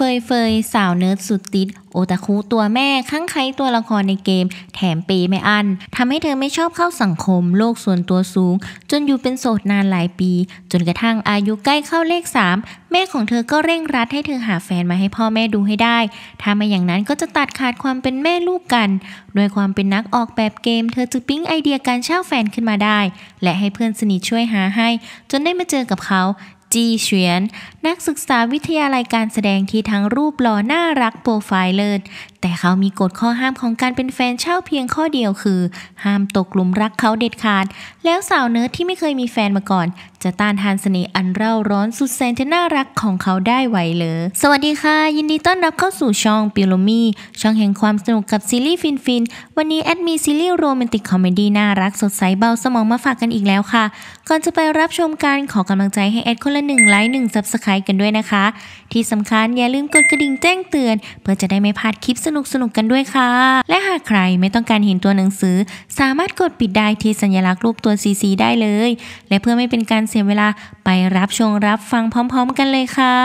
เฟยเฟยสาวเนิร์ดสุดติด โอตาคุตัวแม่ข้างใครตัวละครในเกม แถมปีไม่อันทำให้เธอไม่ชอบเข้าสังคมโลกส่วนตัวสูง จนอยู่เป็นโสดนานหลายปี จนกระทั่งอายุใกล้เข้าเลข 3 แม่ของเธอก็เร่งรัดให้เธอหาแฟนมาให้พ่อแม่ดูให้ได้ ถ้าไม่อย่างนั้นก็จะตัดขาดความเป็นแม่ลูกกัน ด้วยความเป็นนักออกแบบเกมเธอจึงปิ๊งไอเดียการเช่าแฟนขึ้นมาได้ และให้เพื่อนสนิทช่วยหาให้ จนได้มาเจอกับเขาจีเฉียน นักศึกษาวิทยาลัยการแสดงที่ทั้งรูปหล่อน่ารักโปรไฟล์เลิศแต่เขามีกฎข้อห้ามของการเป็นแฟนเช่าเพียงข้อเดียวคือ ห้ามตกหลุมรักเขาเด็ดขาด แล้วสาวเนิร์ดที่ไม่เคยมีแฟนมาก่อนจะต้านทานเสน่ห์อันเร่าร้อนสุดแสนจะน่ารักของเขาได้ไหวเลยสวัสดีค่ะ ยินดีต้อนรับเข้าสู่ช่องปิโลมีช่องแห่งความสนุกกับซีรีส์ฟินฟินวันนี้แอดมีซีรีส์โรแมนติกคอมเมดี้น่ารักสดใสเบาสมองมาฝากกันอีกแล้วค่ะ ก่อนจะไปรับชมกันขอกำลังใจให้แอดคนละหนึ่งไลค์หนึ่งซับสไครต์กันด้วยนะคะที่สำคัญอย่าลืมกดกระดิ่งแจ้งเตือน เพื่อจะได้ไม่พลาดคลิปสนุกๆกกันด้วยค่ะ และหากใครไม่ต้องการเห็นตัวหนังสือ สามารถกดปิดได้ที่สัญลักษณ์รูปตัวซีซีได้เลย และเพื่อไม่เป็นการเสียเวลาไปรับชมรับฟังพร้อมๆกันเลยค่ะ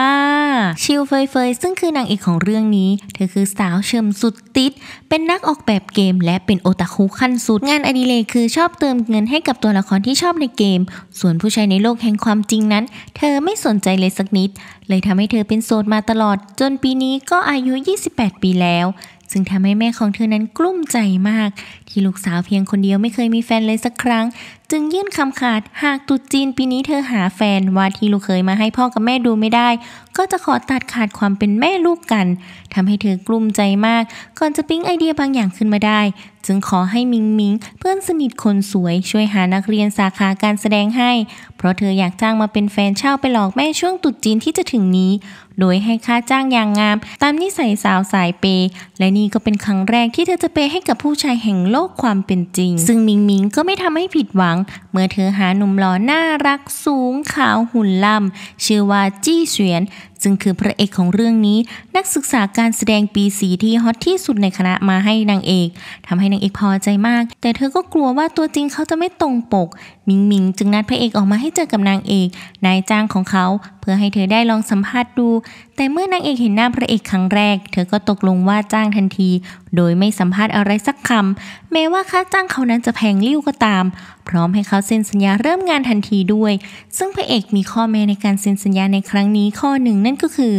ชิวเฟยเฟยซึ่งคือนางเอกของเรื่องนี้ เธอคือสาวเชิมสุดติดเป็นนักออกแบบเกมและเป็นโอตาคุขั้นสุดงานอดิเรกคือชอบเติมเงินให้กับตัวละครที่ชอบในเกม ส่วนผู้ชายในโลกแห่งความจริงนั้น เธอไม่สนใจเลยสักนิด เลยทำให้เธอเป็นโสดมาตลอด จนปีนี้ก็อายุ 28 ปีแล้วซึ่งทำให้แม่ของเธอนั้นกลุ้มใจมาก ที่ลูกสาวเพียงคนเดียวไม่เคยมีแฟนเลยสักครั้ง จึงยื่นคำขาดหากตุจีน ปีนี้เธอหาแฟนว่าที่ลูกเคยมาให้พ่อกับแม่ดูไม่ได้ ก็จะขอตัดขาดความเป็นแม่ลูกกันทำให้เธอกลุ้มใจมาก ก่อนจะปิ๊งไอเดียบางอย่างขึ้นมาได้จึงขอให้มิงมิง เพื่อนสนิทคนสวย ช่วยหานักเรียนสาขาการแสดงให้ เพราะเธออยากจ้างมาเป็นแฟนเช่าไปหลอกแม่ช่วงตุดจีนที่จะถึงนี้ โดยให้ค่าจ้างอย่างงาม ตามนิสัยสาวสายเป และนี่ก็เป็นครั้งแรกที่เธอจะเปให้กับผู้ชายแห่งโลกความเป็นจริง ซึ่งมิงมิงก็ไม่ทำให้ผิดหวัง เมื่อเธอหาหนุ่มหล่อน่ารัก สูง ขาวหุ่นล่ำชื่อว่าจี้เสวียนซึ่งคือพระเอกของเรื่องนี้นักศึกษาการแสดงปีสีที่ฮอตที่สุดในคณะมาให้นางเอกทำให้นางเอกพอใจมาก แต่เธอก็กลัวว่าตัวจริงเขาจะไม่ตรงปกมิงมิงจึงนัดพระเอกออกมาให้เจอกับนางเอก นายจ้างของเขา เพื่อให้เธอได้ลองสัมภาษณ์ดู แต่เมื่อนางเอกเห็นหน้าพระเอกครั้งแรกเธอก็ตกลงว่าจ้างทันที โดยไม่สัมภาษณ์อะไรสักคำ แม้ว่าค่าจ้าง เขานั้นจะแพงลิ้วก็ตามพร้อมให้เขาเซ็นสัญญาเริ่มงานทันทีด้วย ซึ่งพระเอกมีข้อแม้ในการเซ็นสัญญาในครั้งนี้ข้อหนึ่งนั่นก็คือ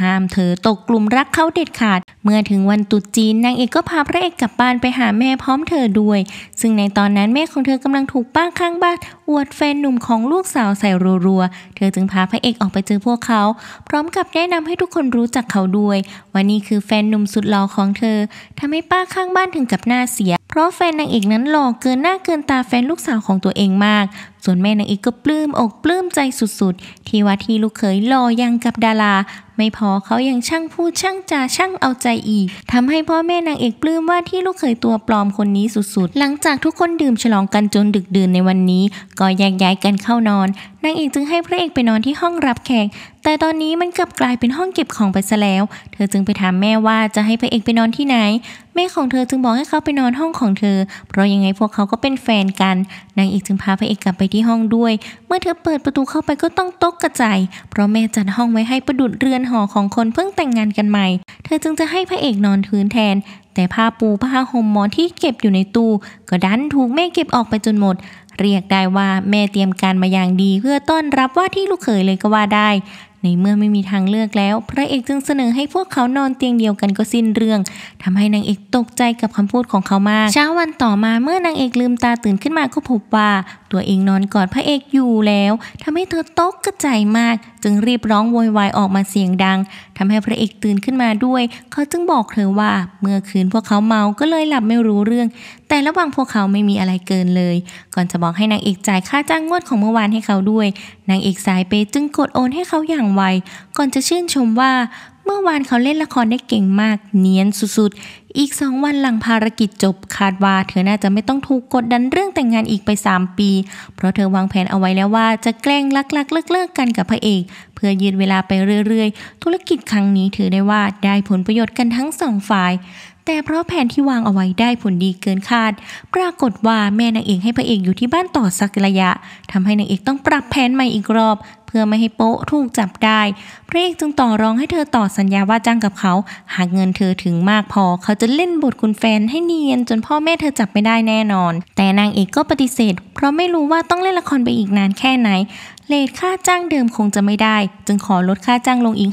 ห้ามเธอตกกลุ่มรักเขาเด็ดขาด เมื่อถึงวันตุดจีนนางเอกก็พาพระเอกกลับบ้านไปหาแม่พร้อมเธอด้วย ซึ่งในตอนนั้นแม่ของเธอกำลังถูกป้าข้างบ้านอวดแฟนหนุ่มของลูกสาวใส่รัวๆ เธอจึงพาพระเอกออกไปเจอพวกเขา พร้อมกับแนะนำให้ทุกคนรู้จักเขาด้วยว่านี่คือแฟนหนุ่มสุดหล่อของเธอ ทำให้ป้าข้างบ้านถึงกับหน้าเสีย เพราะแฟนนางเอกนั้นหล่อเกินหน้าเกินตาแฟนลูกสาวของตัวเองมาก ส่วนแม่นางเอกก็ปลื้มอกปลื้มใจสุดๆ ที่ว่าที่ลูกเขยหล่อยังกับดารา ไม่พอเขายังช่างพูดช่างจาช่างเอาใจอีก ทำให้พ่อแม่นางเอกปลื้มว่าที่ลูกเคยตัวปลอมคนนี้สุดๆ หลังจากทุกคนดื่มฉลองกันจนดึกดื่นในวันนี้ก็แยกย้ายกันเข้านอน นางเอกจึงให้พระเอกไปนอนที่ห้องรับแขก แต่ตอนนี้มันกลับกลายเป็นห้องเก็บของไปซะแล้ว เธอจึงไปถามแม่ว่าจะให้พระเอกไปนอนที่ไหน แม่ของเธอจึงบอกให้เขาไปนอนห้องของเธอ เพราะยังไงพวกเขาก็เป็นแฟนกัน นางเอกจึงพาพระเอกกลับไปที่ห้องด้วย เมื่อเธอเปิดประตูเข้าไปก็ต้องตกกระจาย เพราะแม่จัดห้องไว้ให้ประดุดเรือนหอของคนเพิ่งแต่งงานกันใหม่ เธอจึงจะให้พระเอกนอนพื้นแทน แต่ผ้าปูผ้าห่มหมอนที่เก็บอยู่ในตู้ก็ดันถูกแม่เก็บออกไปจนหมดเรียกได้ว่าแม่เตรียมการมาอย่างดีเพื่อต้อนรับว่าที่ลูกเขยเลยก็ว่าได้ ในเมื่อไม่มีทางเลือกแล้ว พระเอกจึงเสนอให้พวกเขานอนเตียงเดียวกันก็สิ้นเรื่อง ทำให้นางเอกตกใจกับคำพูดของเขามาก เช้าวันต่อมาเมื่อนางเอกลืมตาตื่นขึ้นมาก็พบว่าตัวเองนอนกอดพระเอกอยู่แล้วทำให้เธอตกกระจายมาก จึงรีบร้องโวยวายออกมาเสียงดัง ทำให้พระเอกตื่นขึ้นมาด้วย เขาจึงบอกเธอว่าเมื่อคืนพวกเขาเมาก็เลยหลับไม่รู้เรื่อง แต่ระหว่างพวกเขาไม่มีอะไรเกินเลย ก่อนจะบอกให้นางเอกจ่ายค่าจ้างงวดของเมื่อวานให้เขาด้วย นางเอกสายเปจึงกดโอนให้เขาอย่างไว ก่อนจะชื่นชมว่าเมื่อวานเขาเล่นละครได้เก่งมากเนียนสุดๆ อีกสองวันหลังภารกิจจบ คาดว่าเธอน่าจะไม่ต้องถูกกดดันเรื่องแต่งงานอีกไป 3 ปี เพราะเธอวางแผนเอาไว้แล้วว่าจะแกล้งลักๆ เลิกๆกันกับพระเอก เพื่อยืดเวลาไปเรื่อยๆ ธุรกิจครั้งนี้ถือได้ว่าได้ผลประโยชน์กันทั้งสองฝ่าย แต่เพราะแผนที่วางเอาไว้ได้ผลดีเกินคาด ปรากฏว่าแม่นางเอกให้พระเอกอยู่ที่บ้านต่อสักระยะ ทำให้นางเอกต้องปรับแผนใหม่อีกรอบเพื่อไม่ให้โป๊ะถูกจับได้ พระเอกจึงต่อรองให้เธอต่อสัญญาว่าจ้างกับเขา หากเงินเธอถึงมากพอ เขาจะเล่นบทคุณแฟนให้เนียน จนพ่อแม่เธอจับไม่ได้แน่นอน แต่นางเอกก็ปฏิเสธ เพราะไม่รู้ว่าต้องเล่นละครไปอีกนานแค่ไหน เลทค่าจ้างเดิมคงจะไม่ได้ จึงขอลดค่าจ้างลงอีก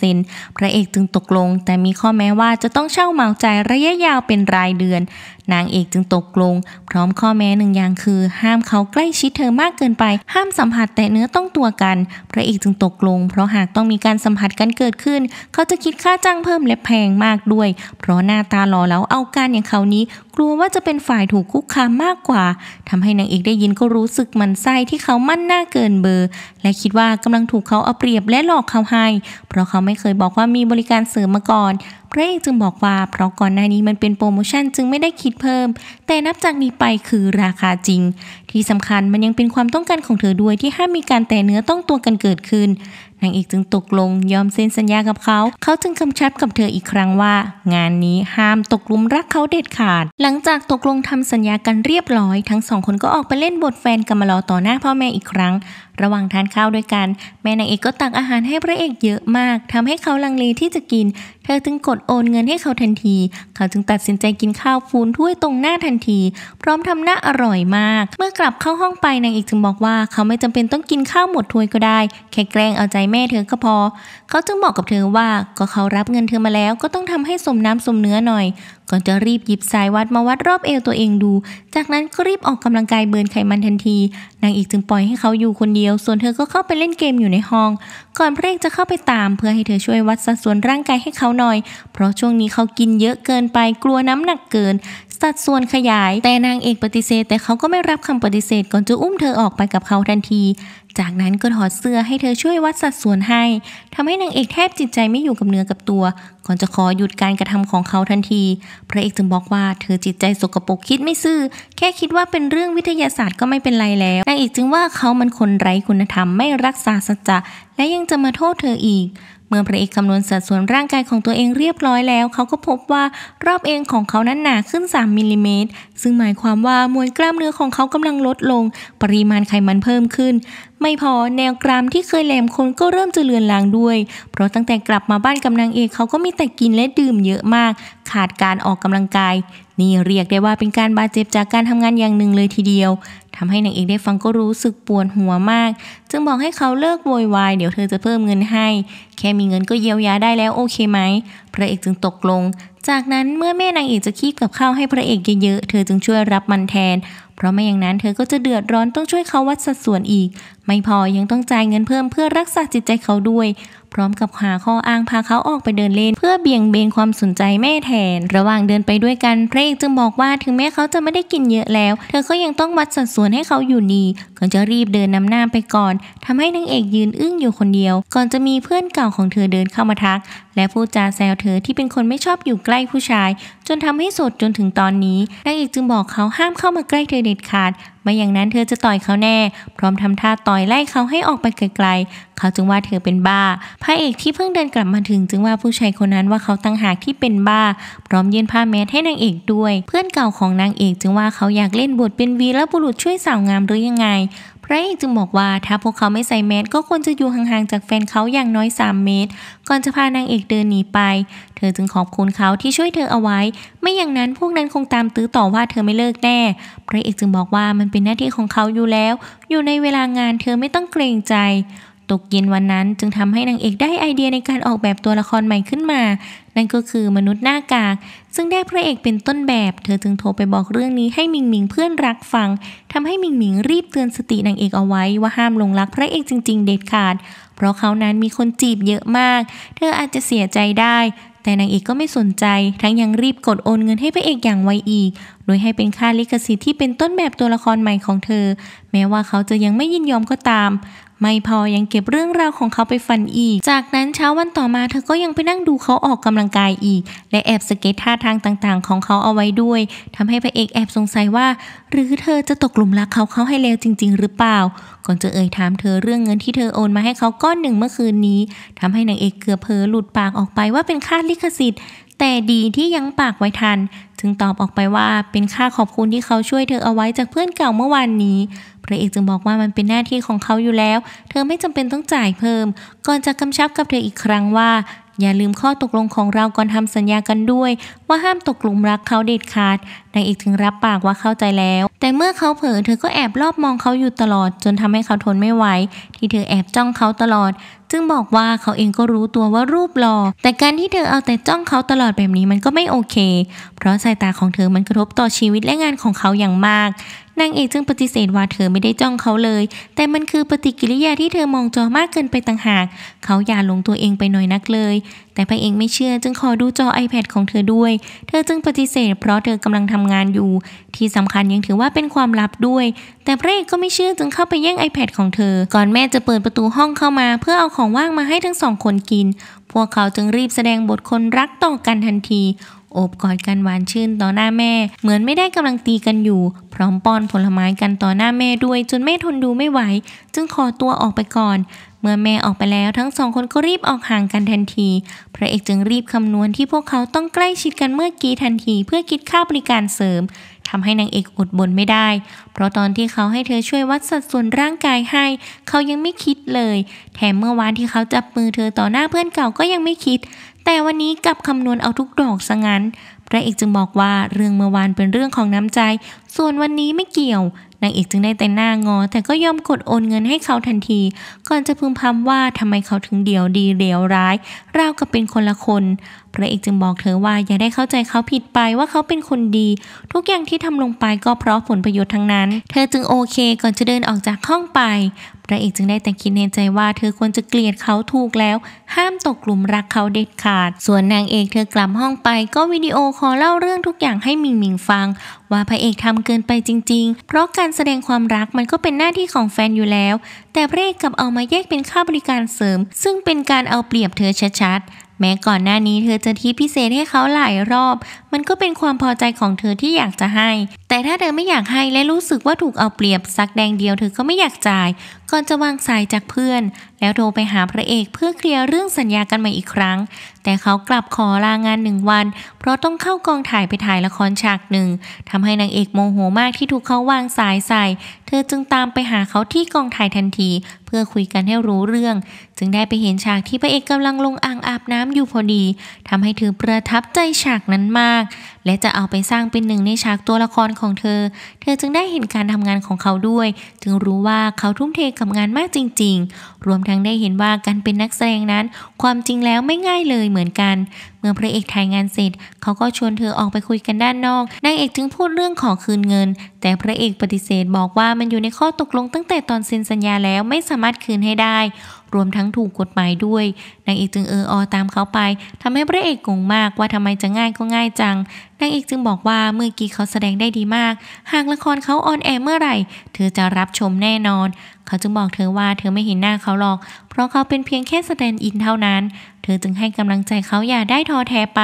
50%พระเอกจึงตกลง แต่มีข้อแม้ว่าจะต้องเช่าเหมาใจระยะยาวเป็นรายเดือนนางเอกจึงตกลง พร้อมข้อแม้หนึ่งอย่างคือ ห้ามเขาใกล้ชิดเธอมากเกินไปห้ามสัมผัสแต่เนื้อต้องตัวกันพระเอกจึงตกลง เพราะหากต้องมีการสัมผัสกันเกิดขึ้น เขาจะคิดค่าจ้างเพิ่มและแพงมากด้วย เพราะหน้าตาหล่อแล้วเอาการอย่างเขานี้ กลัวว่าจะเป็นฝ่ายถูกคุกคามมากกว่า ทำให้นางเอกได้ยินก็รู้สึกมันไส้ที่เขามั่นหน้าเกินเบอร์ และคิดว่ากำลังถูกเขาเอาเปรียบและหลอกเขาให้เพราะเขาไม่เคยบอกว่ามีบริการเสริมมาก่อนพระเอกจึงบอกว่า เพราะก่อนหน้านี้มันเป็นโปรโมชั่นจึงไม่ได้คิดเพิ่ม แต่นับจากนี้ไปคือราคาจริง ที่สำคัญมันยังเป็นความต้องการของเธอด้วยที่ห้ามมีการแต่เนื้อต้องตัวกันเกิดขึ้นนางเอกจึงตกลงยอมเซ็นสัญญากับเขา เขาจึงคำชับกับเธออีกครั้งว่า งานนี้ห้ามตกลุมรักเขาเด็ดขาด หลังจากตกลงทำสัญญากันเรียบร้อย ทั้งสองคนก็ออกไปเล่นบทแฟนกันมารอต่อหน้าพ่อแม่อีกครั้ง ระหว่างทานข้าวด้วยกัน แม่นางเอกก็ตักอาหารให้พระเอกเยอะมากทำให้เขาลังเลที่จะกินธอจึงกดโอนเงินให้เขาทันที เขาจึงตัดสินใจกินข้าวฟูนถ้วยตรงหน้าทันที พร้อมทำหน้าอร่อยมาก เมื่อกลับเข้าห้องไปนางเอกจึงบอกว่าเขาไม่จำเป็นต้องกินข้าวหมดถ้วยก็ได้แค่แกล้งเอาใจแม่เธอก็พอ เขาจึงบอกกับเธอว่าก็เขารับเงินเธอมาแล้ว ก็ต้องทำให้สมน้ำสมเนื้อหน่อยก็จะรีบหยิบสายวัดมาวัดรอบเอวตัวเองดู จากนั้นก็รีบออกกำลังกายเบิร์นไขมันทันที นางเอกจึงปล่อยให้เขาอยู่คนเดียว ส่วนเธอก็เข้าไปเล่นเกมอยู่ในห้อง ก่อนพระเอกจะเข้าไปตามเพื่อให้เธอช่วยวัดสัดส่วนร่างกายให้เขาหน่อย เพราะช่วงนี้เขากินเยอะเกินไปกลัวน้ำหนักเกิน สัดส่วนขยายแต่นางเอกปฏิเสธแต่เขาก็ไม่รับคำปฏิเสธก่อนจะอุ้มเธอออกไปกับเขาทันทีจากนั้นก็ถอดเสื้อให้เธอช่วยวัดสัดส่วนให้ ทำให้นางเอกแทบจิตใจไม่อยู่กับเนื้อกับตัว ก่อนจะขอหยุดการกระทำของเขาทันทีพระเอกจึงบอกว่าเธอจิตใจสกปรกคิดไม่ซื่อ แค่คิดว่าเป็นเรื่องวิทยาศาสตร์ก็ไม่เป็นไรแล้ว นางเอกจึงว่าเขามันคนไร้คุณธรรมไม่รักษาสัจจะและยังจะมาโทษเธออีกเมื่อพระเอกคำนวณสัดส่วนร่างกายของตัวเองเรียบร้อยแล้ว เขาก็พบว่ารอบเอวของเขานั้นหนาขึ้น 3 มิลลิเมตร ซึ่งหมายความว่ามวลกล้ามเนื้อของเขากำลังลดลง ปริมาณไขมันเพิ่มขึ้น ไม่พอแนวกรามที่เคยแหลมคมก็เริ่มจะเลือนลางด้วย เพราะตั้งแต่กลับมาบ้านกำนังเอก เขาก็มีแต่กินและดื่มเยอะมาก ขาดการออกกำลังกายนี่เรียกได้ว่าเป็นการบาดเจ็บจากการทำงานอย่างหนึ่งเลยทีเดียว ทำให้นางเอกได้ฟังก็รู้สึกปวดหัวมาก จึงบอกให้เขาเลิกโวยวายเดี๋ยวเธอจะเพิ่มเงินให้ แค่มีเงินก็เยียวยาได้แล้วโอเคไหม พระเอกจึงตกลง จากนั้นเมื่อแม่นางเอกจะคีบกับข้าวให้พระเอกเยอะๆ เธอจึงช่วยรับมันแทน เพราะไม่อย่างนั้นเธอก็จะเดือดร้อนต้องช่วยเขาวัดสัดส่วนอีก ไม่พอยังต้องจ่ายเงินเพิ่มเพื่อรักษาจิตใจเขาด้วยร้อมกับหาข้ออ้างพาเขาออกไปเดินเล่น เพื่อเบี่ยงเบนความสนใจแม่แทน ระหว่างเดินไปด้วยกันพระเอกจึงบอกว่าถึงแม้เขาจะไม่ได้กินเยอะแล้วเธอก็ยังต้องวัดสัดส่วนให้เขาอยู่ดีก่อนจะรีบเดินนำหน้าไปก่อน ทำให้นางเอกยืนอึ้งอยู่คนเดียว ก่อนจะมีเพื่อนเก่าของเธอเดินเข้ามาทัก และพูดจาแซวเธอที่เป็นคนไม่ชอบอยู่ใกล้ผู้ชาย จนทำให้สดจนถึงตอนนี้นางเอกจึงบอกเขาห้ามเข้ามาใกล้เธอเด็ดขาดไม่อย่างนั้นเธอจะต่อยเขาแน่ พร้อมทำท่าต่อยไล่เขาให้ออกไปไกลๆเขาจึงว่าเธอเป็นบ้าพระเอกที่เพิ่งเดินกลับมาถึงจึงว่าผู้ชายคนนั้นว่าเขาตั้งหากที่เป็นบ้า พร้อมยื่นผ้าแมสให้นางเอกด้วย เพื่อนเก่าของนางเอก จึงว่าเขาอยากเล่นบทเป็นวีรบุรุษช่วยสาวงามหรือยังไงพระเอกจึงบอกว่าถ้าพวกเขาไม่ใส่แมสก็ควรจะอยู่ห่างๆจากแฟนเขาอย่างน้อย 3 เมตร ก่อนจะพานางเอกเดินหนีไป เธอจึงขอบคุณเขาที่ช่วยเธอเอาไว้ ไม่อย่างนั้นพวกนั้นคงตามตื้อต่อว่าเธอไม่เลิกแน่พระเอกจึงบอกว่ามันเป็นหน้าที่ของเขาอยู่แล้ว อยู่ในเวลางานเธอไม่ต้องเกรงใจตกเย็นวันนั้นจึงทำให้นางเอกได้ไอเดียในการออกแบบตัวละครใหม่ขึ้นมา นั่นก็คือมนุษย์หน้ากาก ซึ่งได้พระเอกเป็นต้นแบบ เธอจึงโทรไปบอกเรื่องนี้ให้มิงมิงเพื่อนรักฟังทำให้มิงมิงรีบเตือนสตินางเอกเอาไว้ว่าห้ามลงรักพระเอกจริง ๆ เด็ดขาด เพราะเขานั้นมีคนจีบเยอะมาก เธออาจจะเสียใจได้ แต่นางเอกก็ไม่สนใจ ทั้งยังรีบกดโอนเงินให้พระเอกอย่างไวอีก โดยให้เป็นค่าลิขสิทธิ์ที่เป็นต้นแบบตัวละครใหม่ของเธอ แม้ว่าเขาจะยังไม่ยินยอมก็ตามไม่พอยังเก็บเรื่องราวของเขาไปฟันอีก จากนั้นเช้าวันต่อมาเธอก็ยังไปนั่งดูเขาออกกำลังกายอีก และแอบสเก็ตท่าทางต่างๆ ของเขาเอาไว้ด้วย ทำให้พระเอกแอบสงสัยว่าหรือเธอจะตกหลุมรักเขาเขาให้แล้วจริง ๆ หรือเปล่า ก่อนจะเอ่ยถามเธอเรื่องเงินที่เธอโอนมาให้เขาก้อนหนึ่งเมื่อคืนนี้ ทำให้นางเอกเกือบเผลอหลุดปากออกไปว่าเป็นค่าลิขสิทธิ์แต่ดีที่ยังปากไว้ทันจึงตอบออกไปว่าเป็นค่าขอบคุณที่เขาช่วยเธอเอาไว้จากเพื่อนเก่าเมื่อวานนี้ พระเอกจึงบอกว่ามันเป็นหน้าที่ของเขาอยู่แล้ว เธอไม่จำเป็นต้องจ่ายเพิ่ม ก่อนจะกำชับกับเธออีกครั้งว่าอย่าลืมข้อตกลงของเราก่อนทำสัญญากันด้วย ว่าห้ามตกลุมรักเขาเด็ดขาด นางเอกถึงรับปากว่าเข้าใจแล้ว แต่เมื่อเขาเผลอเธอก็แอบรอบมองเขาอยู่ตลอด จนทำให้เขาทนไม่ไหว ที่เธอแอบจ้องเขาตลอด จึงบอกว่าเขาเองก็รู้ตัวว่ารูปหลอ่อแต่การที่เธอเอาแต่จ้องเขาตลอดแบบนี้มันก็ไม่โอเค เพราะสายตาของเธอมันกระทบต่อชีวิตและงานของเขาอย่างมากนางเอกจึงปฏิเสธว่าเธอไม่ได้จ้องเขาเลย แต่มันคือปฏิกิริยาที่เธอมองจอมากเกินไปต่างหาก เขาอย่าลงตัวเองไปหน่อยนักเลย แต่พระเอกไม่เชื่อจึงขอดูจอ iPad ของเธอด้วย เธอจึงปฏิเสธเพราะเธอกำลังทำงานอยู่ ที่สำคัญยังถือว่าเป็นความลับด้วย แต่พระเอกก็ไม่เชื่อจึงเข้าไปแย่ง iPad ของเธอ ก่อนแม่จะเปิดประตูห้องเข้ามา เพื่อเอาของว่างมาให้ทั้งสองคนกิน พวกเขาจึงรีบแสดงบทคนรักต่อกันทันทีโอบกอดกันหวานชื่น ต่อหน้าแม่ เหมือนไม่ได้กำลังตีกันอยู่ พร้อมป้อนผลไม้กันต่อหน้าแม่ด้วย จนแม่ทนดูไม่ไหว จึงขอตัวออกไปก่อน เมื่อแม่ออกไปแล้วทั้งสองคนก็รีบออกห่างกันทันที พระเอกจึงรีบคำนวณที่พวกเขาต้องใกล้ชิดกันเมื่อกี้ทันทีเพื่อคิดค่าบริการเสริมทำให้นางเอกอดบนไม่ได้ เพราะตอนที่เขาให้เธอช่วยวัดสัดส่วนร่างกายให้ เขายังไม่คิดเลย แถมเมื่อวานที่เขาจับมือเธอต่อหน้าเพื่อนเก่าก็ยังไม่คิดแต่วันนี้กลับคำนวณเอาทุกดอกซะงั้น พระเอกจึงบอกว่าเรื่องเมื่อวานเป็นเรื่องของน้ำใจ ส่วนวันนี้ไม่เกี่ยว นางเอกจึงได้แต่หน้างอ แต่ก็ยอมกดโอนเงินให้เขาทันที ก่อนจะพึมพำว่าทำไมเขาถึงเดียวดีเลวร้ายราวกับเป็นคนละคน พระเอกจึงบอกเธอว่าอย่าได้เข้าใจเขาผิดไปว่าเขาเป็นคนดี ทุกอย่างที่ทำลงไปก็เพราะผลประโยชน์ทั้งนั้น เธอจึงโอเคก่อนจะเดินออกจากห้องไปพระเอกจึงได้แต่คิดในใจว่าเธอควรจะเกลียดเขาถูกแล้ว ห้ามตกกลุ่มรักเขาเด็ดขาด ส่วนนางเอกเธอกลับห้องไป ก็วิดีโอคอลเล่าเรื่องทุกอย่างให้มิงมิงฟัง ว่าพระเอกทำเกินไปจริง ๆ เพราะการแสดงความรักมันก็เป็นหน้าที่ของแฟนอยู่แล้ว แต่พระเอกกลับเอามาแยกเป็นค่าบริการเสริม ซึ่งเป็นการเอาเปรียบเธอชัดๆ แม้ก่อนหน้านี้เธอจะทิปพิเศษให้เขาหลายรอบ มันก็เป็นความพอใจของเธอที่อยากจะให้ แต่ถ้าเธอไม่อยากให้และรู้สึกว่าถูกเอาเปรียบ สักแดงเดียวเธอก็ไม่อยากจ่ายก่อนจะวางสายจากเพื่อน แล้วโทรไปหาพระเอกเพื่อเคลียร์เรื่องสัญญากันใหม่อีกครั้งแต่เขากลับขอลางานหนึ่งวัน เพราะต้องเข้ากองถ่ายไปถ่ายละครฉากหนึ่งทำให้นางเอกโมโหมากที่ถูกเขาวางสายใส่ เธอจึงตามไปหาเขาที่กองถ่ายทันที เพื่อคุยกันให้รู้เรื่องจึงได้ไปเห็นฉากที่พระเอกกำลังลงอ่างอาบน้ำอยู่พอดีทำให้เธอประทับใจฉากนั้นมากและจะเอาไปสร้างเป็นหนึ่งในฉากตัวละครของเธอ เธอจึงได้เห็นการทำงานของเขาด้วย จึงรู้ว่าเขาทุ่มเทกับงานมากจริงๆ รวมทั้งได้เห็นว่าการเป็นนักแสดงนั้น ความจริงแล้วไม่ง่ายเลยเหมือนกัน เมื่อพระเอกถ่ายงานเสร็จ เขาก็ชวนเธอออกไปคุยกันด้านนอกนางเอกจึงพูดเรื่องขอคืนเงิน แต่พระเอกปฏิเสธบอกว่ามันอยู่ในข้อตกลง ตั้งแต่ตอนเซ็นสัญญาแล้วไม่สามารถคืนให้ได้รวมทั้งถูกกฎหมายด้วยนางเอกจึงเอออตามเขาไป ทำให้พระเอกงงมากว่าทำไมจะง่ายก็ง่ายจังนางเอกจึงบอกว่าเมื่อกี้เขาแสดงได้ดีมาก หากละครเขาออนแอร์เมื่อไหร่ เธอจะรับชมแน่นอน เขาจึงบอกเธอว่าเธอไม่เห็นหน้าเขาหรอก เพราะเขาเป็นเพียงแค่แสดงอินเท่านั้น เธอจึงให้กำลังใจเขาอย่าได้ท้อแท้ไป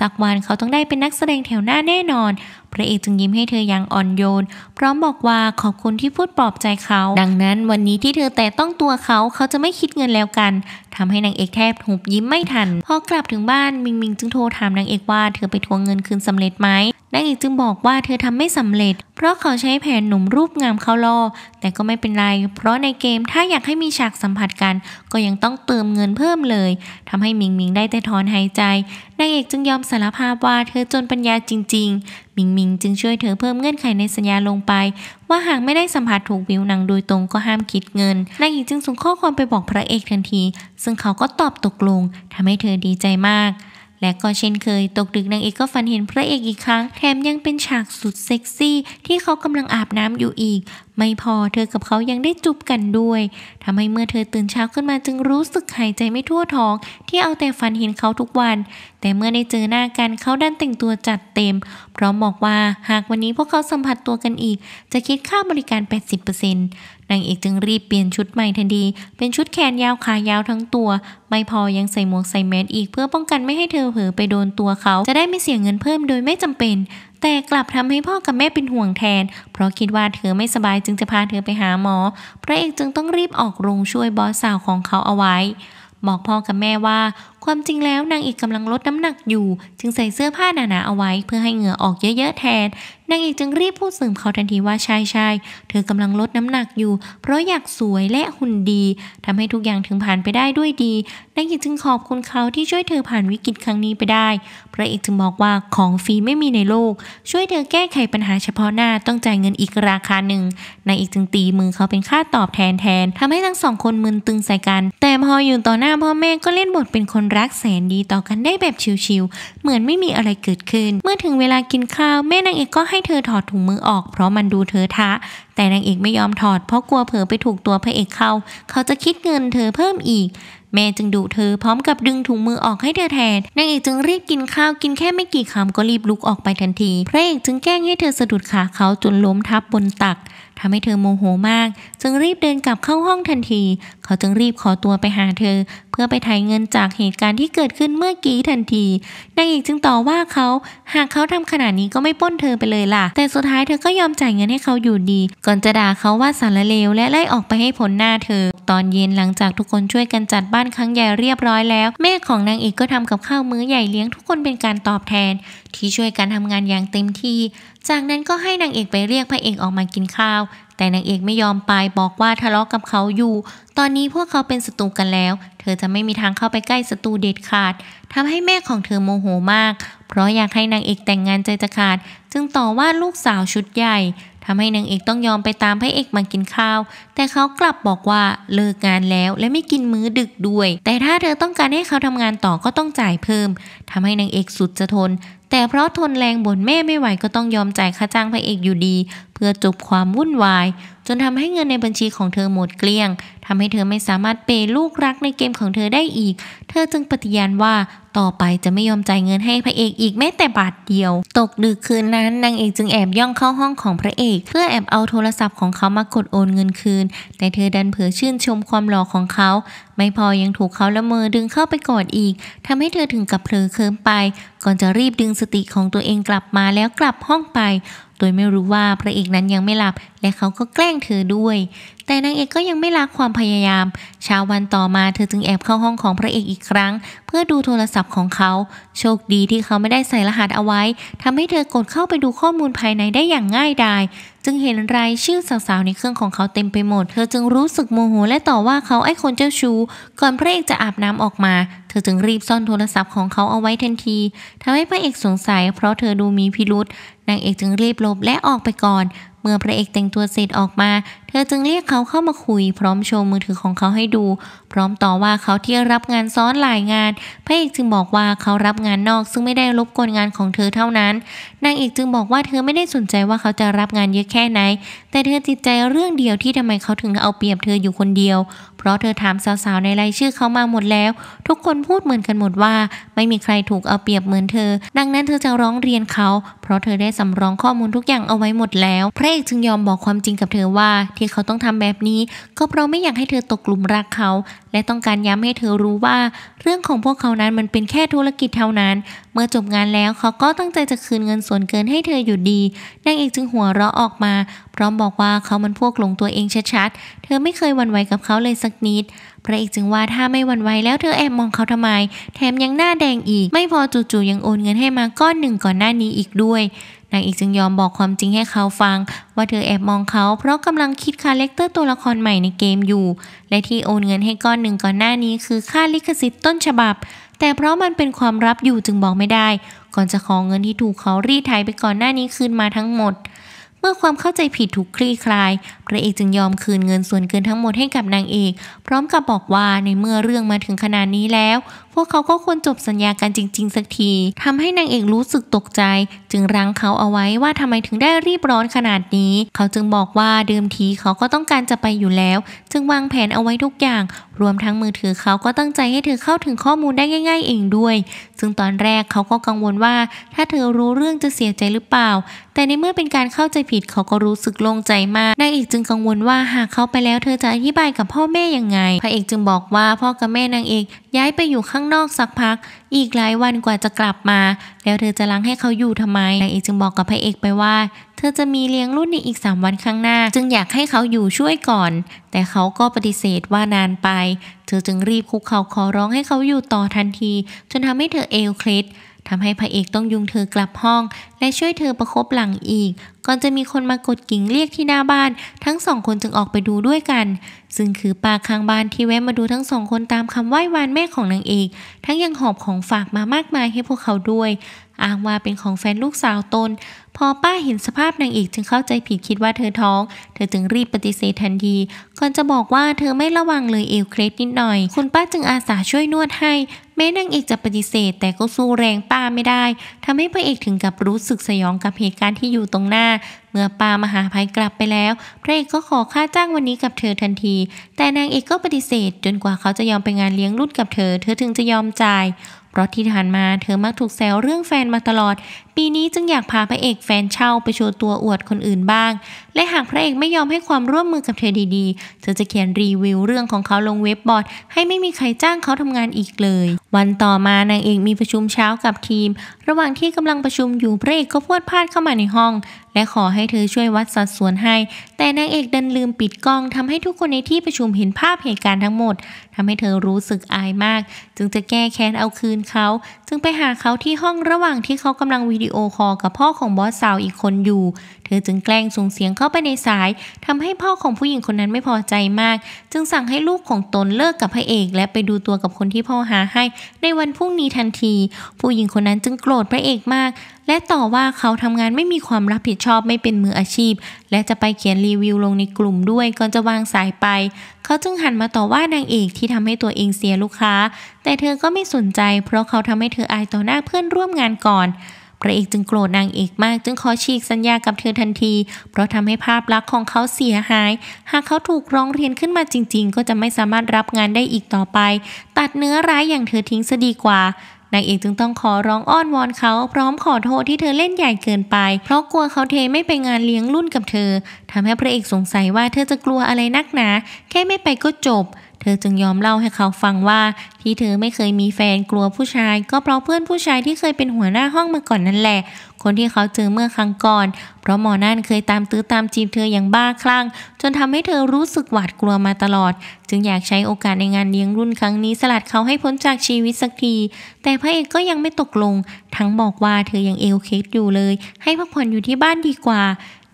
สักวันเขาต้องได้เป็นนักแสดงแถวหน้าแน่นอนพระเอกจึงยิ้มให้เธออย่างอ่อนโยน พร้อมบอกว่าขอบคุณที่พูดปลอบใจเขา ดังนั้นวันนี้ที่เธอแต่ต้องตัวเขาเขาจะไม่คิดเงินแล้วกัน ทำให้นางเอกแทบหุบยิ้มไม่ทัน พอ กลับถึงบ้าน มิงมิงจึงโทรถามนางเอกว่าเธอไปทวงเงินคืนสำเร็จไหมนางเอกจึงบอกว่าเธอทำไม่สำเร็จ เพราะเขาใช้แผนหนุ่มรูปงามเข้าล่อแต่ก็ไม่เป็นไรเพราะในเกมถ้าอยากให้มีฉากสัมผัสกัน ก็ยังต้องเติมเงินเพิ่มเลย ทำให้มิงมิงได้แต่ถอนหายใจนางเอกจึงยอมสารภาพว่าเธอจนปัญญาจริงๆ มิงมิงจึงช่วยเธอเพิ่มเงื่อนไขในสัญญาลงไป ว่าหากไม่ได้สัมผัสถูกวิวหนังโดยตรงก็ห้ามคิดเงินนางเอกจึงส่งข้อความไปบอกพระเอกทันที ซึ่งเขาก็ตอบตกลง ทำให้เธอดีใจมากและก็เช่นเคยตกดึกนางเอกก็ฝันเห็นพระเอกอีกครั้งแถมยังเป็นฉากสุดเซ็กซี่ ที่เขากำลังอาบน้ำอยู่อีก ไม่พอเธอกับเขายังได้จูบกันด้วยทำให้เมื่อเธอตื่นเช้าขึ้นมาจึงรู้สึกหายใจไม่ทั่วท้อง ที่เอาแต่ฝันเห็นเขาทุกวัน แต่เมื่อได้เจอหน้ากันเขาดันแต่งตัวจัดเต็ม พร้อมบอกว่าหากวันนี้พวกเขาสัมผัสตัวกันอีก จะคิดค่าบริการ80%นางเอกจึงรีบเปลี่ยนชุดใหม่ทันที เป็นชุดแขนยาวขายาวทั้งตัว ไม่พอยังใส่หมวกใส่แมสอีกเพื่อป้องกันไม่ให้เธอเผลอไปโดนตัวเขา จะได้ไม่เสียเงินเพิ่มโดยไม่จำเป็น แต่กลับทำให้พ่อกับแม่เป็นห่วงแทน เพราะคิดว่าเธอไม่สบายจึงจะพาเธอไปหาหมอ พระเอกจึงต้องรีบออกโรงช่วยบอสสาวของเขาเอาไว้ บอกพ่อกับแม่ว่าความจริงแล้วนางเอกกำลังลดน้ำหนักอยู่ จึงใส่เสื้อผ้าหนาๆเอาไว้เพื่อให้เหงื่อออกเยอะๆแทนนางเอกจึงรีบพูดเสริมเขาทันทีว่าใช่ยชยเธอกำลังลดน้ำหนักอยู่ เพราะอยากสวยและหุ่นดีทำให้ทุกอย่างถึงผ่านไปได้ด้วยดีนางเอกจึงขอบคุณเขาที่ช่วยเธอผ่านวิกฤตครั้งนี้ไปได้พระเอกจึงบอกว่าของฟรีไม่มีในโลก ช่วยเธอแก้ไขปัญหาเฉพาะหน้าต้องจ่ายเงินอีกราคาหนึ่งนางเอกจึงตีมือเขาเป็นค่าตอบแทนแทนทำให้ทั้งสองคนมึนตึงใส่กัน แต่พออยู่ต่อหน้าพ่อแม่ก็เล่นบทเป็นคนรักแสนดีต่อกันได้แบบชิวๆเหมือนไม่มีอะไรเกิดขึ้นเมื่อถึงเวลากินข้าวแม่นางเอกก็ให้เธอถอดถุงมือออก เพราะมันดูเธอทะ แต่นางเอกไม่ยอมถอดเพราะกลัวเผลอไปถูกตัวพระเอกเขาเขาจะคิดเงินเธอเพิ่มอีกแม่จึงดุเธอ พร้อมกับดึงถุงมือออกให้เธอแทนนางเอกจึงรีบกินข้าวกินแค่ไม่กี่คำก็รีบลุกออกไปทันทีพระเอกจึงแกล้งให้เธอสะดุดขาเขาจนล้มทับบนตักทำให้เธอโมโหมาก จึงรีบเดินกลับเข้าห้องทันที เขาจึงรีบขอตัวไปหาเธอ เพื่อไปไถ่เงินจากเหตุการณ์ที่เกิดขึ้นเมื่อกี้ทันทีนางเอกจึงต่อว่าเขาหากเขาทำขนาดนี้ก็ไม่ป้นเธอไปเลยล่ะ แต่สุดท้ายเธอก็ยอมจ่ายเงินให้เขาอยู่ดี ก่อนจะด่าเขาว่าสารเลวและไล่ออกไปให้ผลหน้าเธอ ตอนเย็นหลังจากทุกคนช่วยกันจัดบบ้านครั้งใหญ่เรียบร้อยแล้วแม่ของนางเอกก็ทำกับข้าวมื้อใหญ่เลี้ยงทุกคนเป็นการตอบแทน ที่ช่วยกันทำงานอย่างเต็มที่ จากนั้นก็ให้นางเอกไปเรียกพระเอกออกมากินข้าว แต่นางเอกไม่ยอมไปบอกว่าทะเลาะกับเขาอยู่ ตอนนี้พวกเขาเป็นศัตรูกันแล้ว เธอจะไม่มีทางเข้าไปใกล้ศัตรูเด็ดขาด ทำให้แม่ของเธอโมโหมาก เพราะอยากให้นางเอกแต่งงานใจจะขาด จึงต่อว่าลูกสาวชุดใหญ่ทำให้นางเอกต้องยอมไปตามพระเอกมากินข้าว แต่เขากลับบอกว่าเลิกงานแล้ว และไม่กินมื้อดึกด้วย แต่ถ้าเธอต้องการให้เขาทำงานต่อก็ต้องจ่ายเพิ่มทำให้นางเอกสุดจะทน แต่เพราะทนแรงบ่นแม่ไม่ไหวก็ต้องยอมจ่ายค่าจ้างพระเอกอยู่ดีเพื่อจบความวุ่นวายจนทำให้เงินในบัญชีของเธอหมดเกลี้ยงทำให้เธอไม่สามารถเปลูกรักในเกมของเธอได้อีก เธอจึงปฏิญาณว่าต่อไปจะไม่ยอมจ่ายเงินให้พระเอกอีกแม้แต่บาทเดียว ตกดึกคืนนั้นนางเอกจึงแอบย่องเข้าห้องของพระเอกเพื่อแอบเอาโทรศัพท์ของเขามากดโอนเงินคืน แต่เธอดันเผลอชื่นชมความหล่อของเขา ไม่พอยังถูกเขาละเมอดึงเข้าไปกอดอีกทำให้เธอถึงกับเผลอเคิมไป ก่อนจะรีบดึงสติของตัวเองกลับมาแล้วกลับห้องไป โดยไม่รู้ว่าพระเอกนั้นยังไม่หลับ และเขาก็แกล้งเธอด้วยแต่นางเอกก็ยังไม่ลกความพยายาม เช้าวันต่อมา เธอจึงแอบเข้าห้องของพระเอกอีกครั้ง เพื่อดูโทรศัพท์ของเขา โชคดีที่เขาไม่ได้ใส่รหัสเอาไว้ทำให้เธอกดเข้าไปดูข้อมูลภายในได้อย่างง่ายดายจึงเห็นรายชื่อสาวๆในเครื่องของเขาเต็มไปหมด เธอจึงรู้สึกโมโหและต่อว่าเขาไอ้คนเจ้าชู้ก่อนพระเอกจะอาบน้ำออกมา เธอจึงรีบซ่อนโทรศัพท์ของเขาเอาไว้ทันทีทำให้พระเอกสงสัยเพราะเธอดูมีพิรุษนางเอกจึงรีบลบและออกไปก่อนมื่อพระเอกแต่งตัวเสร็จออกมา เธอจึงเรียกเขาเข้ามาคุยพร้อมโชว์มือถือของเขาให้ดู พร้อมต่อว่าเขาที่รับงานซ้อนหลายงาน พระเอกจึงบอกว่าเขารับงานนอกซึ่งไม่ได้รบกวนงานของเธอเท่านั้น นางเอกจึงบอกว่าเธอไม่ได้สนใจว่าเขาจะรับงานเยอะแค่ไหน แต่เธอติดใจเรื่องเดียวที่ทำไมเขาถึงเอาเปรียบเธออยู่คนเดียวพราะเธอถามสาวๆในรายชื่อเขามาหมดแล้ว ทุกคนพูดเหมือนกันหมดว่า ไม่มีใครถูกเอาเปรียบเหมือนเธอ ดังนั้นเธอจะร้องเรียนเขา เพราะเธอได้สำรองข้อมูลทุกอย่างเอาไว้หมดแล้วพระเอกจึงยอมบอกความจริงกับเธอว่าที่เขาต้องทำแบบนี้ ก็เพราะไม่อยากให้เธอตกกลุ่มรักเขา และต้องการย้ำให้เธอรู้ว่าเรื่องของพวกเขานั้นมันเป็นแค่ธุรกิจเท่านั้น เมื่อจบงานแล้วเขาก็ตั้งใจจะคืนเงินส่วนเกินให้เธออยู่ดี นางเอกจึงหัวเราะออกมา พร้อมบอกว่าเขามันพวกหลงตัวเองชัดๆ เธอไม่เคยวันไหวกับเขาเลยสักนิด พระเอกจึงว่าถ้าไม่วันไหวแล้วเธอแอบมองเขาทำไม แถมยังหน้าแดงอีก ไม่พอจู่ๆยังโอนเงินให้มาก้อนหนึ่งก่อนหน้านี้อีกด้วยนางเอกจึงยอมบอกความจริงให้เขาฟังว่าเธอแอบมองเขาเพราะกำลังคิดคาเลคเตอร์ตัวละครใหม่ในเกมอยู่ และที่โอนเงินให้ก้อนหนึ่งก่อนหน้านี้คือค่าลิขสิทธิ์ต้นฉบับ แต่เพราะมันเป็นความลับอยู่จึงบอกไม่ได้ ก่อนจะขอเงินที่ถูกเขารีดไถไปก่อนหน้านี้คืนมาทั้งหมด เมื่อความเข้าใจผิดถูกคลี่คลายพระเอกจึงยอมคืนเงินส่วนเกินทั้งหมดให้กับนางเอกพร้อมกับบอกว่าในเมื่อเรื่องมาถึงขนาดนี้แล้วพวกเขาก็ควรจบสัญญากันจริงๆสักที ทำให้นางเอกรู้สึกตกใจ จึงรั้งเขาเอาไว้ว่าทำไมถึงได้รีบร้อนขนาดนี้ เขาจึงบอกว่าเดิมทีเขาก็ต้องการจะไปอยู่แล้ว จึงวางแผนเอาไว้ทุกอย่าง รวมทั้งมือถือเขาก็ตั้งใจให้เธอเข้าถึงข้อมูลได้ง่ายๆเองด้วย ซึ่งตอนแรกเขาก็กังวลว่า ถ้าเธอรู้เรื่องจะเสียใจหรือเปล่า แต่ในเมื่อเป็นการเข้าใจผิดเขาก็รู้สึกโล่งใจมากนางเอกจึงกังวลว่าหากเขาไปแล้วเธอจะอธิบายกับพ่อแม่ยังไงพระเอกจึงบอกว่าพ่อกับแม่นางเอกย้ายไปอยู่ข้างางนอกสักพักอีกหลายวันกว่าจะกลับมา แล้วเธอจะล้างให้เขาอยู่ทำไมนางเอกจึงบอกกับพระเอกไปว่า เธอจะมีเลี้ยง รุ่นในอีก 3 วันข้างหน้า จึงอยากให้เขาอยู่ช่วยก่อน แต่เขาก็ปฏิเสธว่านานไป เธอจึงรีบคุกเข่าขอร้องให้เขาอยู่ต่อทันที จนทำให้เธอเอลเคลิดทำให้พระเอกต้องยุงเธอกลับห้อง และช่วยเธอประครบหลังอีก ก่อนจะมีคนมากดกิ่งเรียกที่หน้าบ้าน ทั้งสองคนจึงออกไปดูด้วยกันซึ่งคือป้าข้างบ้านที่แวะมาดูทั้งสองคนตามคำไหว้วานแม่ของนางเอก ทั้งยังหอบของฝากมามากมายให้พวกเขาด้วย อ้างว่าเป็นของแฟนลูกสาวตน พอป้าเห็นสภาพนางเอกจึงเข้าใจผิดคิดว่าเธอท้อง เธอจึงรีบปฏิเสธทันที ก่อนจะบอกว่าเธอไม่ระวังเลยเอวเครสนิดหน่อย คุณป้าจึงอาสาช่วยนวดให้ แม้นางเอกจะปฏิเสธ แต่ก็สู้แรงป้าไม่ได้ ทำให้พระเอกถึงกับรู้สึกสยองกับเหตุการณ์ที่อยู่ตรงหน้ามื่อป้ามหาภัยกลับไปแล้ว พระเอกก็ขอค่าจ้างวันนี้กับเธอทันที แต่นางเอกก็ปฏิเสธ จนกว่าเขาจะยอมไปงานเลี้ยงรุ่นกับเธอ เธอถึงจะยอมจ่าย เพราะที่ผ่านมาเธอมักถูกแซวเรื่องแฟนมาตลอดปีนี้จึงอยากพาพระเอกแฟนเช่าไปโชว์ตัวอวดคนอื่นบ้าง และหากพระเอกไม่ยอมให้ความร่วมมือกับเธอดีๆ เธอจะเขียนรีวิวเรื่องของเขาลงเว็บบอร์ดให้ไม่มีใครจ้างเขาทำงานอีกเลย วันต่อมานางเอกมีประชุมเช้ากับทีม ระหว่างที่กำลังประชุมอยู่พระเอกก็พวดพลาดเข้ามาในห้อง และขอให้เธอช่วยวัดสัดส่วนให้ แต่นางเอกดันลืมปิดกล้องทำให้ทุกคนในที่ประชุมเห็นภาพเหตุการณ์ทั้งหมดทำให้เธอรู้สึกอายมาก จึงจะแก้แค้นเอาคืนเขา จึงไปหาเขาที่ห้องระหว่างที่เขากำลังวิดีีโอคอลกับพ่อของบอสสาวอีกคนอยู่ เธอจึงแกล้งส่งเสียงเข้าไปในสาย ทำให้พ่อของผู้หญิงคนนั้นไม่พอใจมาก จึงสั่งให้ลูกของตนเลิกกับพระเอกและไปดูตัวกับคนที่พ่อหาให้ ในวันพรุ่งนี้ทันที ผู้หญิงคนนั้นจึงโกรธพระเอกมาก และต่อว่าเขาทำงานไม่มีความรับผิดชอบไม่เป็นมืออาชีพ และจะไปเขียนรีวิวลงในกลุ่มด้วยก่อนจะวางสายไป เขาจึงหันมาต่อว่านางเอกที่ทำให้ตัวเองเสียลูกค้า แต่เธอก็ไม่สนใจ เพราะเขาทำให้เธออายต่อหน้าเพื่อนร่วมงานก่อนพระเอกจึงโกรธนางเอกมากจึงขอฉีกสัญญากับเธอทันที เพราะทำให้ภาพลักษณ์ของเขาเสียหาย หากเขาถูกร้องเรียนขึ้นมาจริง ๆ ก็จะไม่สามารถรับงานได้อีกต่อไป ตัดเนื้อร้ายอย่างเธอทิ้งซะดีกว่านางเอกจึงต้องขอร้องอ้อนวอนเขา พร้อมขอโทษที่เธอเล่นใหญ่เกินไป เพราะกลัวเขาเทไม่ไปงานเลี้ยงรุ่นกับเธอ ทำให้พระเอกสงสัยว่าเธอจะกลัวอะไรนักหนา แค่ไม่ไปก็จบธอจึงยอมเล่าให้เขาฟังว่าที่เธอไม่เคยมีแฟนกลัวผู้ชาย ก็เพราะเพื่อนผู้ชายที่เคยเป็นหัวหน้าห้องมาก่อนนั่นแหละ คนที่เขาเจอเมื่อครั้งก่อน เพราะหมอนั่นเคยตามตื้อตามจีบเธออย่างบ้าคลั่ง จนทำให้เธอรู้สึกหวาดกลัวมาตลอด จึงอยากใช้โอกาสในงานเลี้ยงรุ่นครั้งนี้สลัดเขาให้พ้นจากชีวิตสักที แต่พระเอกก็ยังไม่ตกลง ทั้งบอกว่าเธอยังเอลเคสอยู่เลย ให้พักผ่อนอยู่ที่บ้านดีกว่า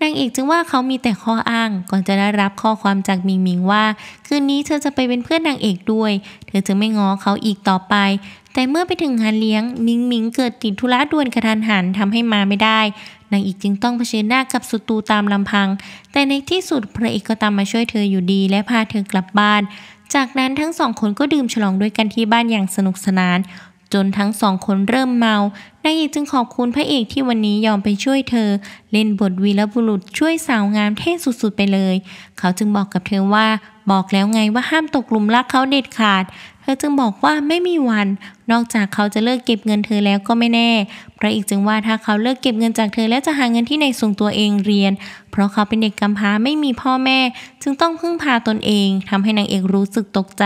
นางเอกจึงว่าเขามีแต่ข้ออ้างก่อนจะได้รับข้อความจากมิงมิงว่าคืนนี้เธอจะไปเป็นเพื่อนนางเอกด้วยเธอจึงไม่ง้อเขาอีกต่อไป แต่เมื่อไปถึงงานเลี้ยงมิงมิงเกิดติดธุระด่วนกระทันหันทำให้มาไม่ได้นางเอกจึงต้องเผชิญหน้ากับศัตรูตามลำพัง แต่ในที่สุดพระเอกก็ตามมาช่วยเธออยู่ดีและพาเธอกลับบ้าน จากนั้นทั้งสองคนก็ดื่มฉลองด้วยกันที่บ้านอย่างสนุกสนานจนทั้งสองคนเริ่มเมา นางเอกจึงขอบคุณพระเอกที่วันนี้ยอมไปช่วยเธอ เล่นบทวีรบุรุษช่วยสาวงามเท่สุดๆไปเลย เขาจึงบอกกับเธอว่าบอกแล้วไงว่าห้ามตกหลุมรักเขาเด็ดขาด เธอจึงบอกว่าไม่มีวัน นอกจากเขาจะเลิกเก็บเงินเธอแล้วก็ไม่แน่พระเอกจึงว่าถ้าเขาเลิกเก็บเงินจากเธอ และจะหาเงินที่ในส่งตัวเองเรียน เพราะเขาเป็นเด็กกำพร้าไม่มีพ่อแม่ จึงต้องพึ่งพาตนเอง ทำให้นางเอกรู้สึกตกใจ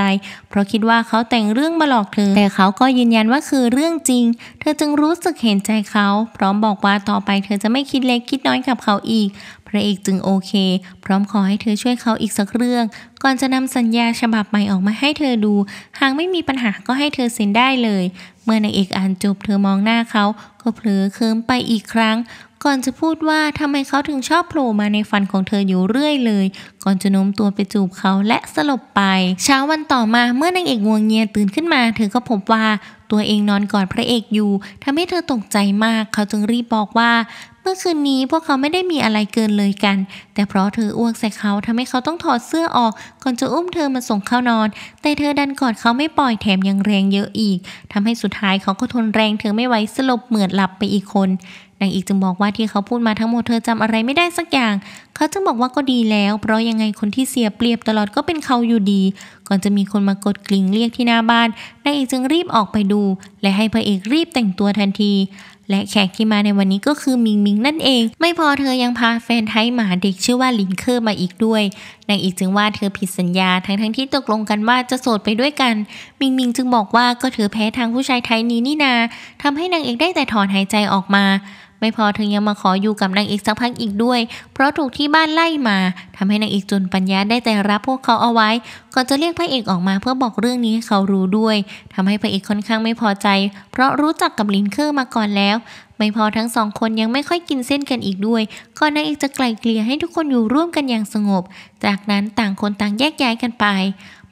เพราะคิดว่าเขาแต่งเรื่องมาหลอกเธอ แต่เขาก็ยืนยันว่าคือเรื่องจริง เธอจึงรู้สึกเห็นใจเขา พร้อมบอกว่าต่อไป เธอจะไม่คิดเล็กคิดน้อยกับเขาอีก พระเอกจึงโอเค พร้อมขอให้เธอช่วยเขาอีกสักเรื่อง ก่อนจะนำสัญญาฉบับใหม่ออกมาให้เธอดู หากไม่มีปัญหาก็ให้เธอเซ็นได้เลยเมื่อนายเอกอ่านจบเธอมองหน้าเขา ก็เผลอเคิมไปอีกครั้ง ก่อนจะพูดว่าทำไมเขาถึงชอบโผล่มาในฝันของเธออยู่เรื่อยเลย ก่อนจะโน้มตัวไปจูบเขาและสลบไป เช้าวันต่อมาเมื่อนางเอกงวงเงียตื่นขึ้นมาเธอก็พบว่าตัวเองนอนกอดพระเอกอยู่ ทำให้เธอตกใจมาก เขาจึงรีบบอกว่ามื่อคืนนี้พวกเขาไม่ได้มีอะไรเกินเลยกัน แต่เพราะเธออ้วกใส่เขาทำให้เขาต้องถอดเสื้อออก ก่อนจะอุ้มเธอมาส่งเข้านอน แต่เธอดันกอดเขาไม่ปล่อยแถมยังแรงเยอะอีก ทำให้สุดท้ายเขาก็ทนแรงเธอไม่ไหวสลบเหมือดหลับไปอีกคนนางอีกจึงบอกว่าที่เขาพูดมาทั้งหมดเธอจำอะไรไม่ได้สักอย่างเขาจึงบอกว่าก็ดีแล้วเพราะยังไงคนที่เสียเปรียบตลอดก็เป็นเขาอยู่ดี ก่อนจะมีคนมากดกลิ่งเรียกที่หน้าบ้านนางเอกจึงรีบออกไปดู และให้พระเอกรีบแต่งตัวทันทีและแขกที่มาในวันนี้ก็คือมิงมิงนั่นเอง ไม่พอเธอยังพาแฟนไทยหมาเด็กชื่อว่าลินเคอร์มาอีกด้วยนางอีกจึงว่าเธอผิดสัญญาทั้งทั้งที่ตกลงกันว่าจะโสดไปด้วยกัน มิงมิงจึงบอกว่าก็เธอแพ้ทางผู้ชายไทยนี้นี่นา ทำให้นางเอกได้แต่ถอนหายใจออกมาไม่พอเธอยังมาขออยู่กับนางเอกสักพักอีกด้วย เพราะถูกที่บ้านไล่มา ทำให้นางเอกจนปัญญาได้แต่รับพวกเขาเอาไว้ก่อนจะเรียกพระเอกออกมาเพื่อบอกเรื่องนี้ให้เขารู้ด้วย ทำให้พระเอกค่อนข้างไม่พอใจ เพราะรู้จักกับลินเคอร์มาก่อนแล้ว ไม่พอทั้งสองคนยังไม่ค่อยกินเส้นกันอีกด้วยก่อนนางเอกจะไกล่เกลี่ยให้ทุกคนอยู่ร่วมกันอย่างสงบ จากนั้นต่างคนต่างแยกย้ายกันไป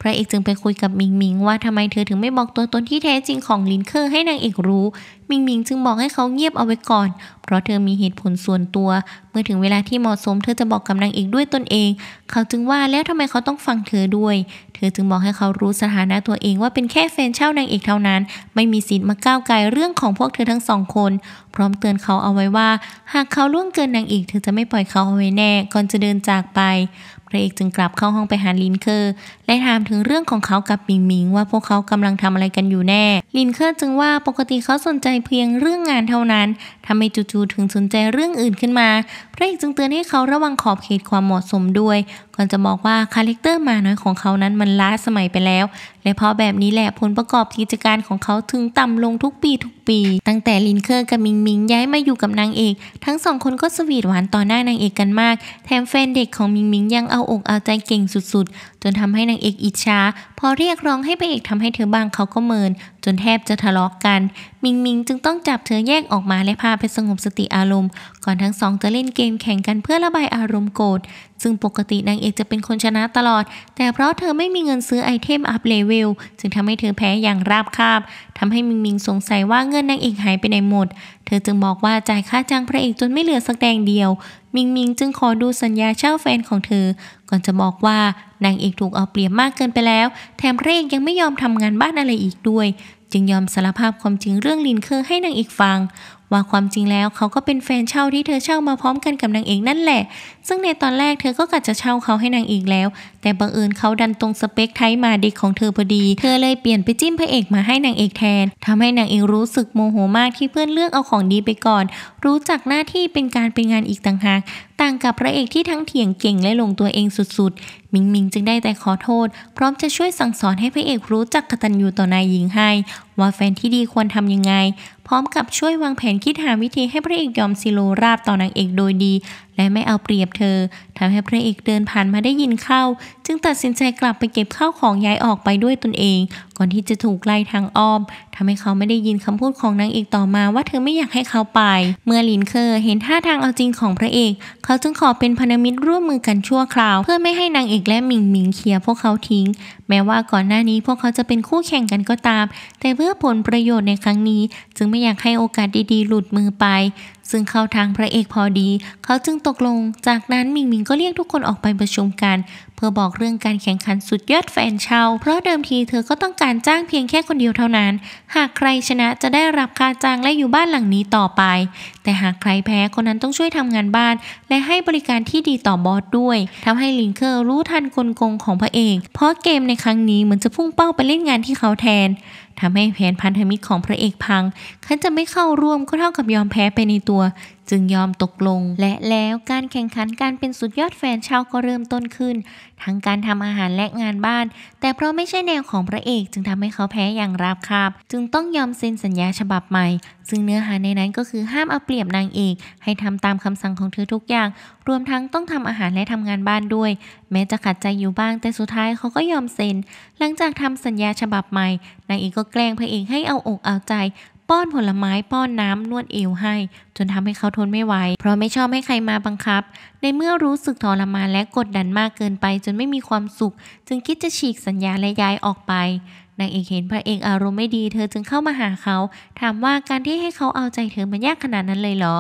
พระเอกจึงไปคุยกับมิงมิง ว่าทำไมเธอถึงไม่บอกตัวตนที่แท้จริงของลินเคอร์ให้นางเอกรู้ มิงมิงจึงบอกให้เขาเงียบเอาไว้ก่อน เพราะเธอมีเหตุผลส่วนตัว เมื่อถึงเวลาที่เหมาะสมเธอจะบอกกับนางเอกด้วยตนเอง เขาจึงว่าแล้วทำไมเขาต้องฟังเธอด้วย เธอจึงบอกให้เขารู้สถานะตัวเองว่าเป็นแค่แฟนเช่านางเอกเท่านั้น ไม่มีสิทธิ์มาก้าวไกลเรื่องของพวกเธอทั้งสองคน พร้อมเตือนเขาเอาไว้ว่า หากเขาล่วงเกินนางเอกเธอจะไม่ปล่อยเขาเอาไว้แน่ ก่อนจะเดินจากไป พระเอกจึงกลับเข้าห้องไปหาลินเคอร์และถามถึงเรื่องของเขากับปิงมิง ว่าพวกเขากำลังทำอะไรกันอยู่แน่ลินเคอร์จึงว่าปกติเขาสนใจเพียงเรื่องงานเท่านั้น ทำไมจู่ๆถึงสนใจเรื่องอื่นขึ้นมาพระเอกจึงเตือนให้เขาระวังขอบเขตความเหมาะสมด้วยก่อนจะบอกว่า คาแรคเตอร์มาน้ยของเขานั้นมันล้าสมัยไปแล้ว และเพราะแบบนี้แหละผลประกอบกิจการของเขาถึงต่ำลงทุกปีทุกปี ตั้งแต่ลินเคอร์กับมิงมิงย้ายมาอยู่กับนางเอกทั้งสองคนก็สวีทหวานต่อหน้านางเอกกันมากแถมแฟนเด็กของมิงมิงยังเอาอกเอาใจเก่งสุด ๆจนทำให้นางเอกอิจฉา พอเรียกร้องให้พระเอกทำให้เธอบ้างเขาก็เมินจนแทบจะทะเลาะกกัน มิงมิงจึงต้องจับเธอแยกออกมาและพาไปสงบสติอารมณ์ ก่อนทั้งสองจะเล่นเกมแข่งกันเพื่อระบายอารมณ์โกรธ ซึ่งปกตินางเอกจะเป็นคนชนะตลอด แต่เพราะเธอไม่มีเงินซื้อไอเทมอัพเลเวล จึงทำให้เธอแพ้อย่างราบคาบ ทำให้มิงมิงสงสัยว่าเงินนางเอกหายไปไหนหมด เธอจึงบอกว่า จ่ายค่าจ้างพระเอกจนไม่เหลือสักแดงเดียว มิงมิงจึงขอดูสัญญาเช่าแฟนของเธอ ก่อนจะบอกว่านางเอกถูกเอาเปรียบมากเกินไปแล้ว แถมพระเอกยังไม่ยอมทำงานบ้านอะไรอีกด้วยจึงยอมสารภาพความจริงเรื่องลินเคอร์ให้นางเอกฟัง ว่าความจริงแล้วเขาก็เป็นแฟนเช่าที่เธอเช่ามาพร้อมกันกับนางเอกนั่นแหละ ซึ่งในตอนแรกเธอก็กะจะเช่าเขาให้นางเอกแล้ว แต่บังเอิญเขาดันตรงสเปคไทปมาเด็กของเธอพอดี เธอเลยเปลี่ยนไปจิ้มพระเอกมาให้นางเอกแทน ทำให้นางเอกรู้สึกโมโหมากที่เพื่อนเลือกเอาของดีไปก่อน รู้จักหน้าที่เป็นการเป็นงานอีกต่างหาก ต่างกับพระเอกที่ทั้งเถียงเก่งและลงตัวเองสุดๆมิงมิงจึงได้แต่ขอโทษ พร้อมจะช่วยสั่งสอนให้พระเอกรู้จักกตัญญูต่อนายหญิงให้ ว่าแฟนที่ดีควรทำยังไง พร้อมกับช่วยวางแผนคิดหาวิธีให้พระเอกยอมซิโลราบต่อนางเอกโดยดีและไม่เอาเปรียบเธอทำให้พระเอกเดินผ่านมาได้ยินเข้า จึงตัดสินใจกลับไปเก็บข้าวของย้ายออกไปด้วยตนเอง ก่อนที่จะถูกไล่ทางอ้อมทำให้เขาไม่ได้ยินคำพูดของนางเอกต่อมาว่าเธอไม่อยากให้เขาไป เมื่อลินเคอร์เห็นท่าทางเอาจริงของพระเอก เขาจึงขอเป็นพันธมิตรร่วมมือกันชั่วคราว เพื่อไม่ให้นางเอกและหมิงหมิงเคลียร์พวกเขาทิ้ง แม้ว่าก่อนหน้านี้พวกเขาจะเป็นคู่แข่งกันก็ตาม แต่เพื่อผลประโยชน์ในครั้งนี้ จึงไม่อยากให้โอกาสดี ๆ หลุดมือไปซึ่งเข้าทางพระเอกพอดี เขาจึงตกลง จากนั้นมิงมิงก็เรียกทุกคนออกไปประชุมกัน เพื่อบอกเรื่องการแข่งขันสุดยอดแฟนชาวเพราะเดิมทีเธอก็ต้องการจ้างเพียงแค่คนเดียวเท่านั้น หากใครชนะจะได้รับค่าจ้างและอยู่บ้านหลังนี้ต่อไป แต่หากใครแพ้คนนั้นต้องช่วยทำงานบ้าน และให้บริการที่ดีต่อบอสด้วยทำให้ลิงเคอร์รู้ทันกลโกงของพระเอก เพราะเกมในครั้งนี้เหมือนจะพุ่งเป้าไปเล่นงานที่เขาแทนทำให้แผนพันธมิตรของพระเอกพังคันจะไม่เข้าร่วมก็เท่ากับยอมแพ้ไปในตัวจึงยอมตกลงและแล้วการแข่งขันการเป็นสุดยอดแฟนชาวก็เริ่มต้นขึ้น ทั้งการทำอาหารและงานบ้าน แต่เพราะไม่ใช่แนวของพระเอก จึงทำให้เขาแพ้อย่างราบคาบจึงต้องยอมเซ็นสัญญาฉบับใหม่ ซึ่งเนื้อหาในนั้นก็คือห้ามเอาเปรียบนางเอกให้ทำตามคำสั่งของเธอทุกอย่าง รวมทั้งต้องทำอาหารและทำงานบ้านด้วยแม้จะขัดใจอยู่บ้างแต่สุดท้ายเขาก็ยอมเซ็น หลังจากทำสัญญาฉบับใหม่นางเอกก็แกล้งพระเอกให้เอาอกเอาใจป้อนผลไม้ป้อนน้ำนวดเอวให้ จนทำให้เขาทนไม่ไหวเพราะไม่ชอบให้ใครมาบังคับ ในเมื่อรู้สึกทรมานและกดดันมากเกินไป จนไม่มีความสุข จึงคิดจะฉีกสัญญาและย้ายออกไปนางเอกเห็นพระเอกอารมณ์ไม่ดี เธอจึงเข้ามาหาเขา ถามว่าการที่ให้เขาเอาใจเธอมันยากขนาดนั้นเลยเหรอ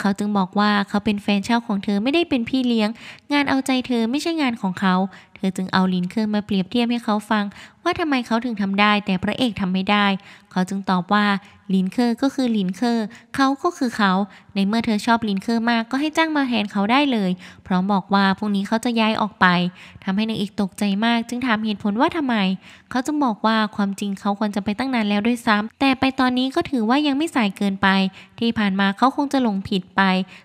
เขาจึงบอกว่าเขาเป็นแฟนเช่าของเธอไม่ได้เป็นพี่เลี้ยง งานเอาใจเธอไม่ใช่งานของเขา เธอจึงเอาลิ้นเครื่องมาเปรียบเทียบให้เขาฟังว่าทำไมเขาถึงทำได้ แต่พระเอกทำไม่ได้ เขาจึงตอบว่าลินเคอร์ก็คือลินเคอร์เขาก็คือเขาในเมื่อเธอชอบลินเคอร์มากก็ให้จ้างมาแทนเขาได้เลยพร้อมบอกว่าพรุ่งนี้เขาจะย้ายออกไป ทำให้นางเอกตกใจมากจึงถามเหตุผลว่าทำไมเขาจึงบอกว่าความจริงเขาควรจะไปตั้งนานแล้วด้วยซ้ำ แต่ไปตอนนี้ก็ถือว่ายังไม่สายเกินไป ที่ผ่านมาเขาคงจะหลงผิดไป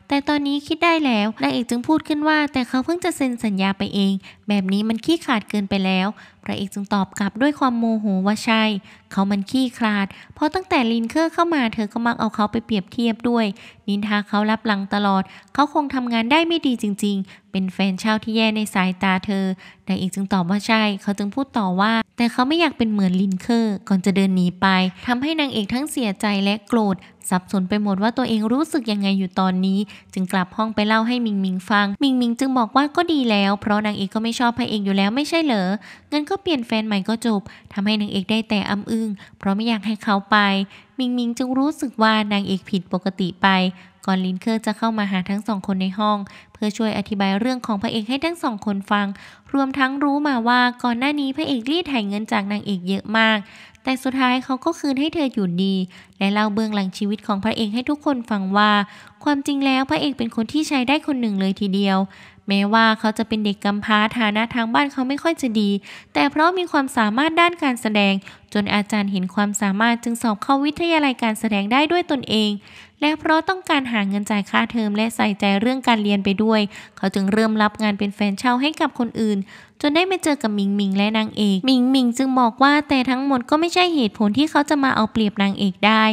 แต่ตอนนี้คิดได้แล้วนางเอกจึงพูดขึ้นว่า แต่เขาเพิ่งจะเซ็นสัญญาไปเอง แบบนี้มันขี้ขาดเกินไปแล้วระเอกจึงตอบกลับด้วยความโมโหว่าใช่ เขามันขี้คลาด เพราะตั้งแต่ลินเคอร์เข้ามาเธอก็มักเอาเขาไปเปรียบเทียบด้วย นินทาเขารับหลังตลอดเขาคงทำงานได้ไม่ดีจริงๆ เป็นแฟนเช่าที่แย่ในสายตาเธอนางเอกจึงตอบว่าใช่เขาจึงพูดต่อว่าแต่เขาไม่อยากเป็นเหมือนลินเคอร์ก่อนจะเดินหนีไป ทำให้นางเอกทั้งเสียใจและโกรธ สับสนไปหมดว่าตัวเองรู้สึกยังไงอยู่ตอนนี้ จึงกลับห้องไปเล่าให้มิงมิงฟัง มิงมิงจึงบอกว่าก็ดีแล้ว เพราะนางเอกก็ไม่ชอบพระเอกอยู่แล้วไม่ใช่เหรองั้นก็เปลี่ยนแฟนใหม่ก็จบ ทำให้นางเอกได้แต่อำอึ้งเพราะไม่อยากให้เขาไป มิงมิงจึงรู้สึกว่านางเอกผิดปกติไปก่อนลินเคอร์จะเข้ามาหาทั้งสองคนในห้อง เพื่อช่วยอธิบายเรื่องของพระเอกให้ทั้งสองคนฟัง รวมทั้งรู้มาว่าก่อนหน้านี้พระเอกรีดไถ่เงินจากนางเอก เยอะมาก แต่สุดท้ายเขาก็คืนให้เธออยู่ดี และเล่าเบื้องหลังชีวิตของพระเอกให้ทุกคนฟังว่า ความจริงแล้วพระเอกเป็นคนที่ใช้ได้คนหนึ่งเลยทีเดียว แม้ว่าเขาจะเป็นเด็กกำพร้าฐานะทางบ้านเขาไม่ค่อยจะดี แต่เพราะมีความสามารถด้านการแสดง จนอาจารย์เห็นความสามารถจึงสอบเข้าวิทยาลัยการแสดงได้ด้วยตนเองและเพราะต้องการหาเงินจ่ายค่าเทอม และใส่ใจเรื่องการเรียนไปด้วย เขาจึงเริ่มรับงานเป็นแฟนเช่าให้กับคนอื่น จนได้ไปเจอกับมิงมิงและนางเอก มิงมิงจึงบอกว่าแต่ทั้งหมดก็ไม่ใช่เหตุผลที่เขาจะมาเอาเปรียบนางเอกได้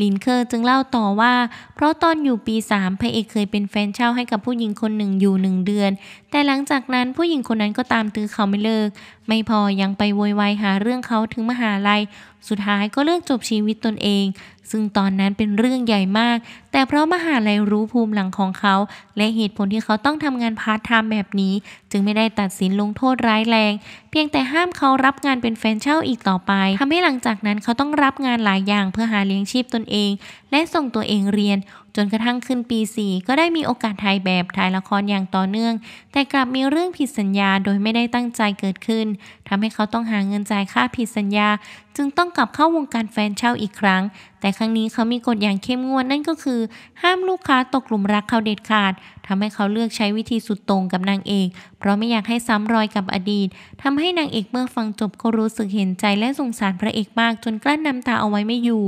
ลินเคอร์จึงเล่าต่อว่าเพราะตอนอยู่ปี3พระเอกเคยเป็นแฟนเช่าให้กับผู้หญิงคนหนึ่งอยู่หนึ่งเดือนแต่หลังจากนั้นผู้หญิงคนนั้นก็ตามตื้อเขาไม่เลิก ไม่พอยังไปโวยวายหาเรื่องเขาถึงมหาลัย สุดท้ายก็เลือกจบชีวิตตนเอง ซึ่งตอนนั้นเป็นเรื่องใหญ่มากแต่เพราะมหาลัยรู้ภูมิหลังของเขา และเหตุผลที่เขาต้องทำงานพาร์ทไทม์แบบนี้ จึงไม่ได้ตัดสินลงโทษร้ายแรง เพียงแต่ห้ามเขารับงานเป็นแฟนเช่าอีกต่อไปทำให้หลังจากนั้นเขาต้องรับงานหลายอย่างเพื่อหาเลี้ยงชีพตนเอง และส่งตัวเองเรียน จนกระทั่งขึ้นปี 4 ก็ได้มีโอกาสถ่ายแบบถ่ายละครอย่างต่อเนื่อง แต่กลับมีเรื่องผิดสัญญาโดยไม่ได้ตั้งใจเกิดขึ้นทำให้ เขาต้องหาเงินจ่ายค่าผิดสัญญา จึงต้องกลับเข้าวงการแฟนเช่าอีกครั้ง แต่ครั้งนี้เขามีกฎอย่างเข้มงวดนั่นก็คือ ห้ามลูกค้าตกหลุมรักเขาเด็ดขาดทำให้เขาเลือกใช้วิธีสุดตรงกับนางเอก เพราะไม่อยากให้ซ้ำรอยกับอดีตทำให้นางเอกเมื่อฟังจบก็รู้สึกเห็นใจและสงสารพระเอกมากจนกลั้นน้ำตาเอาไว้ไม่อยู่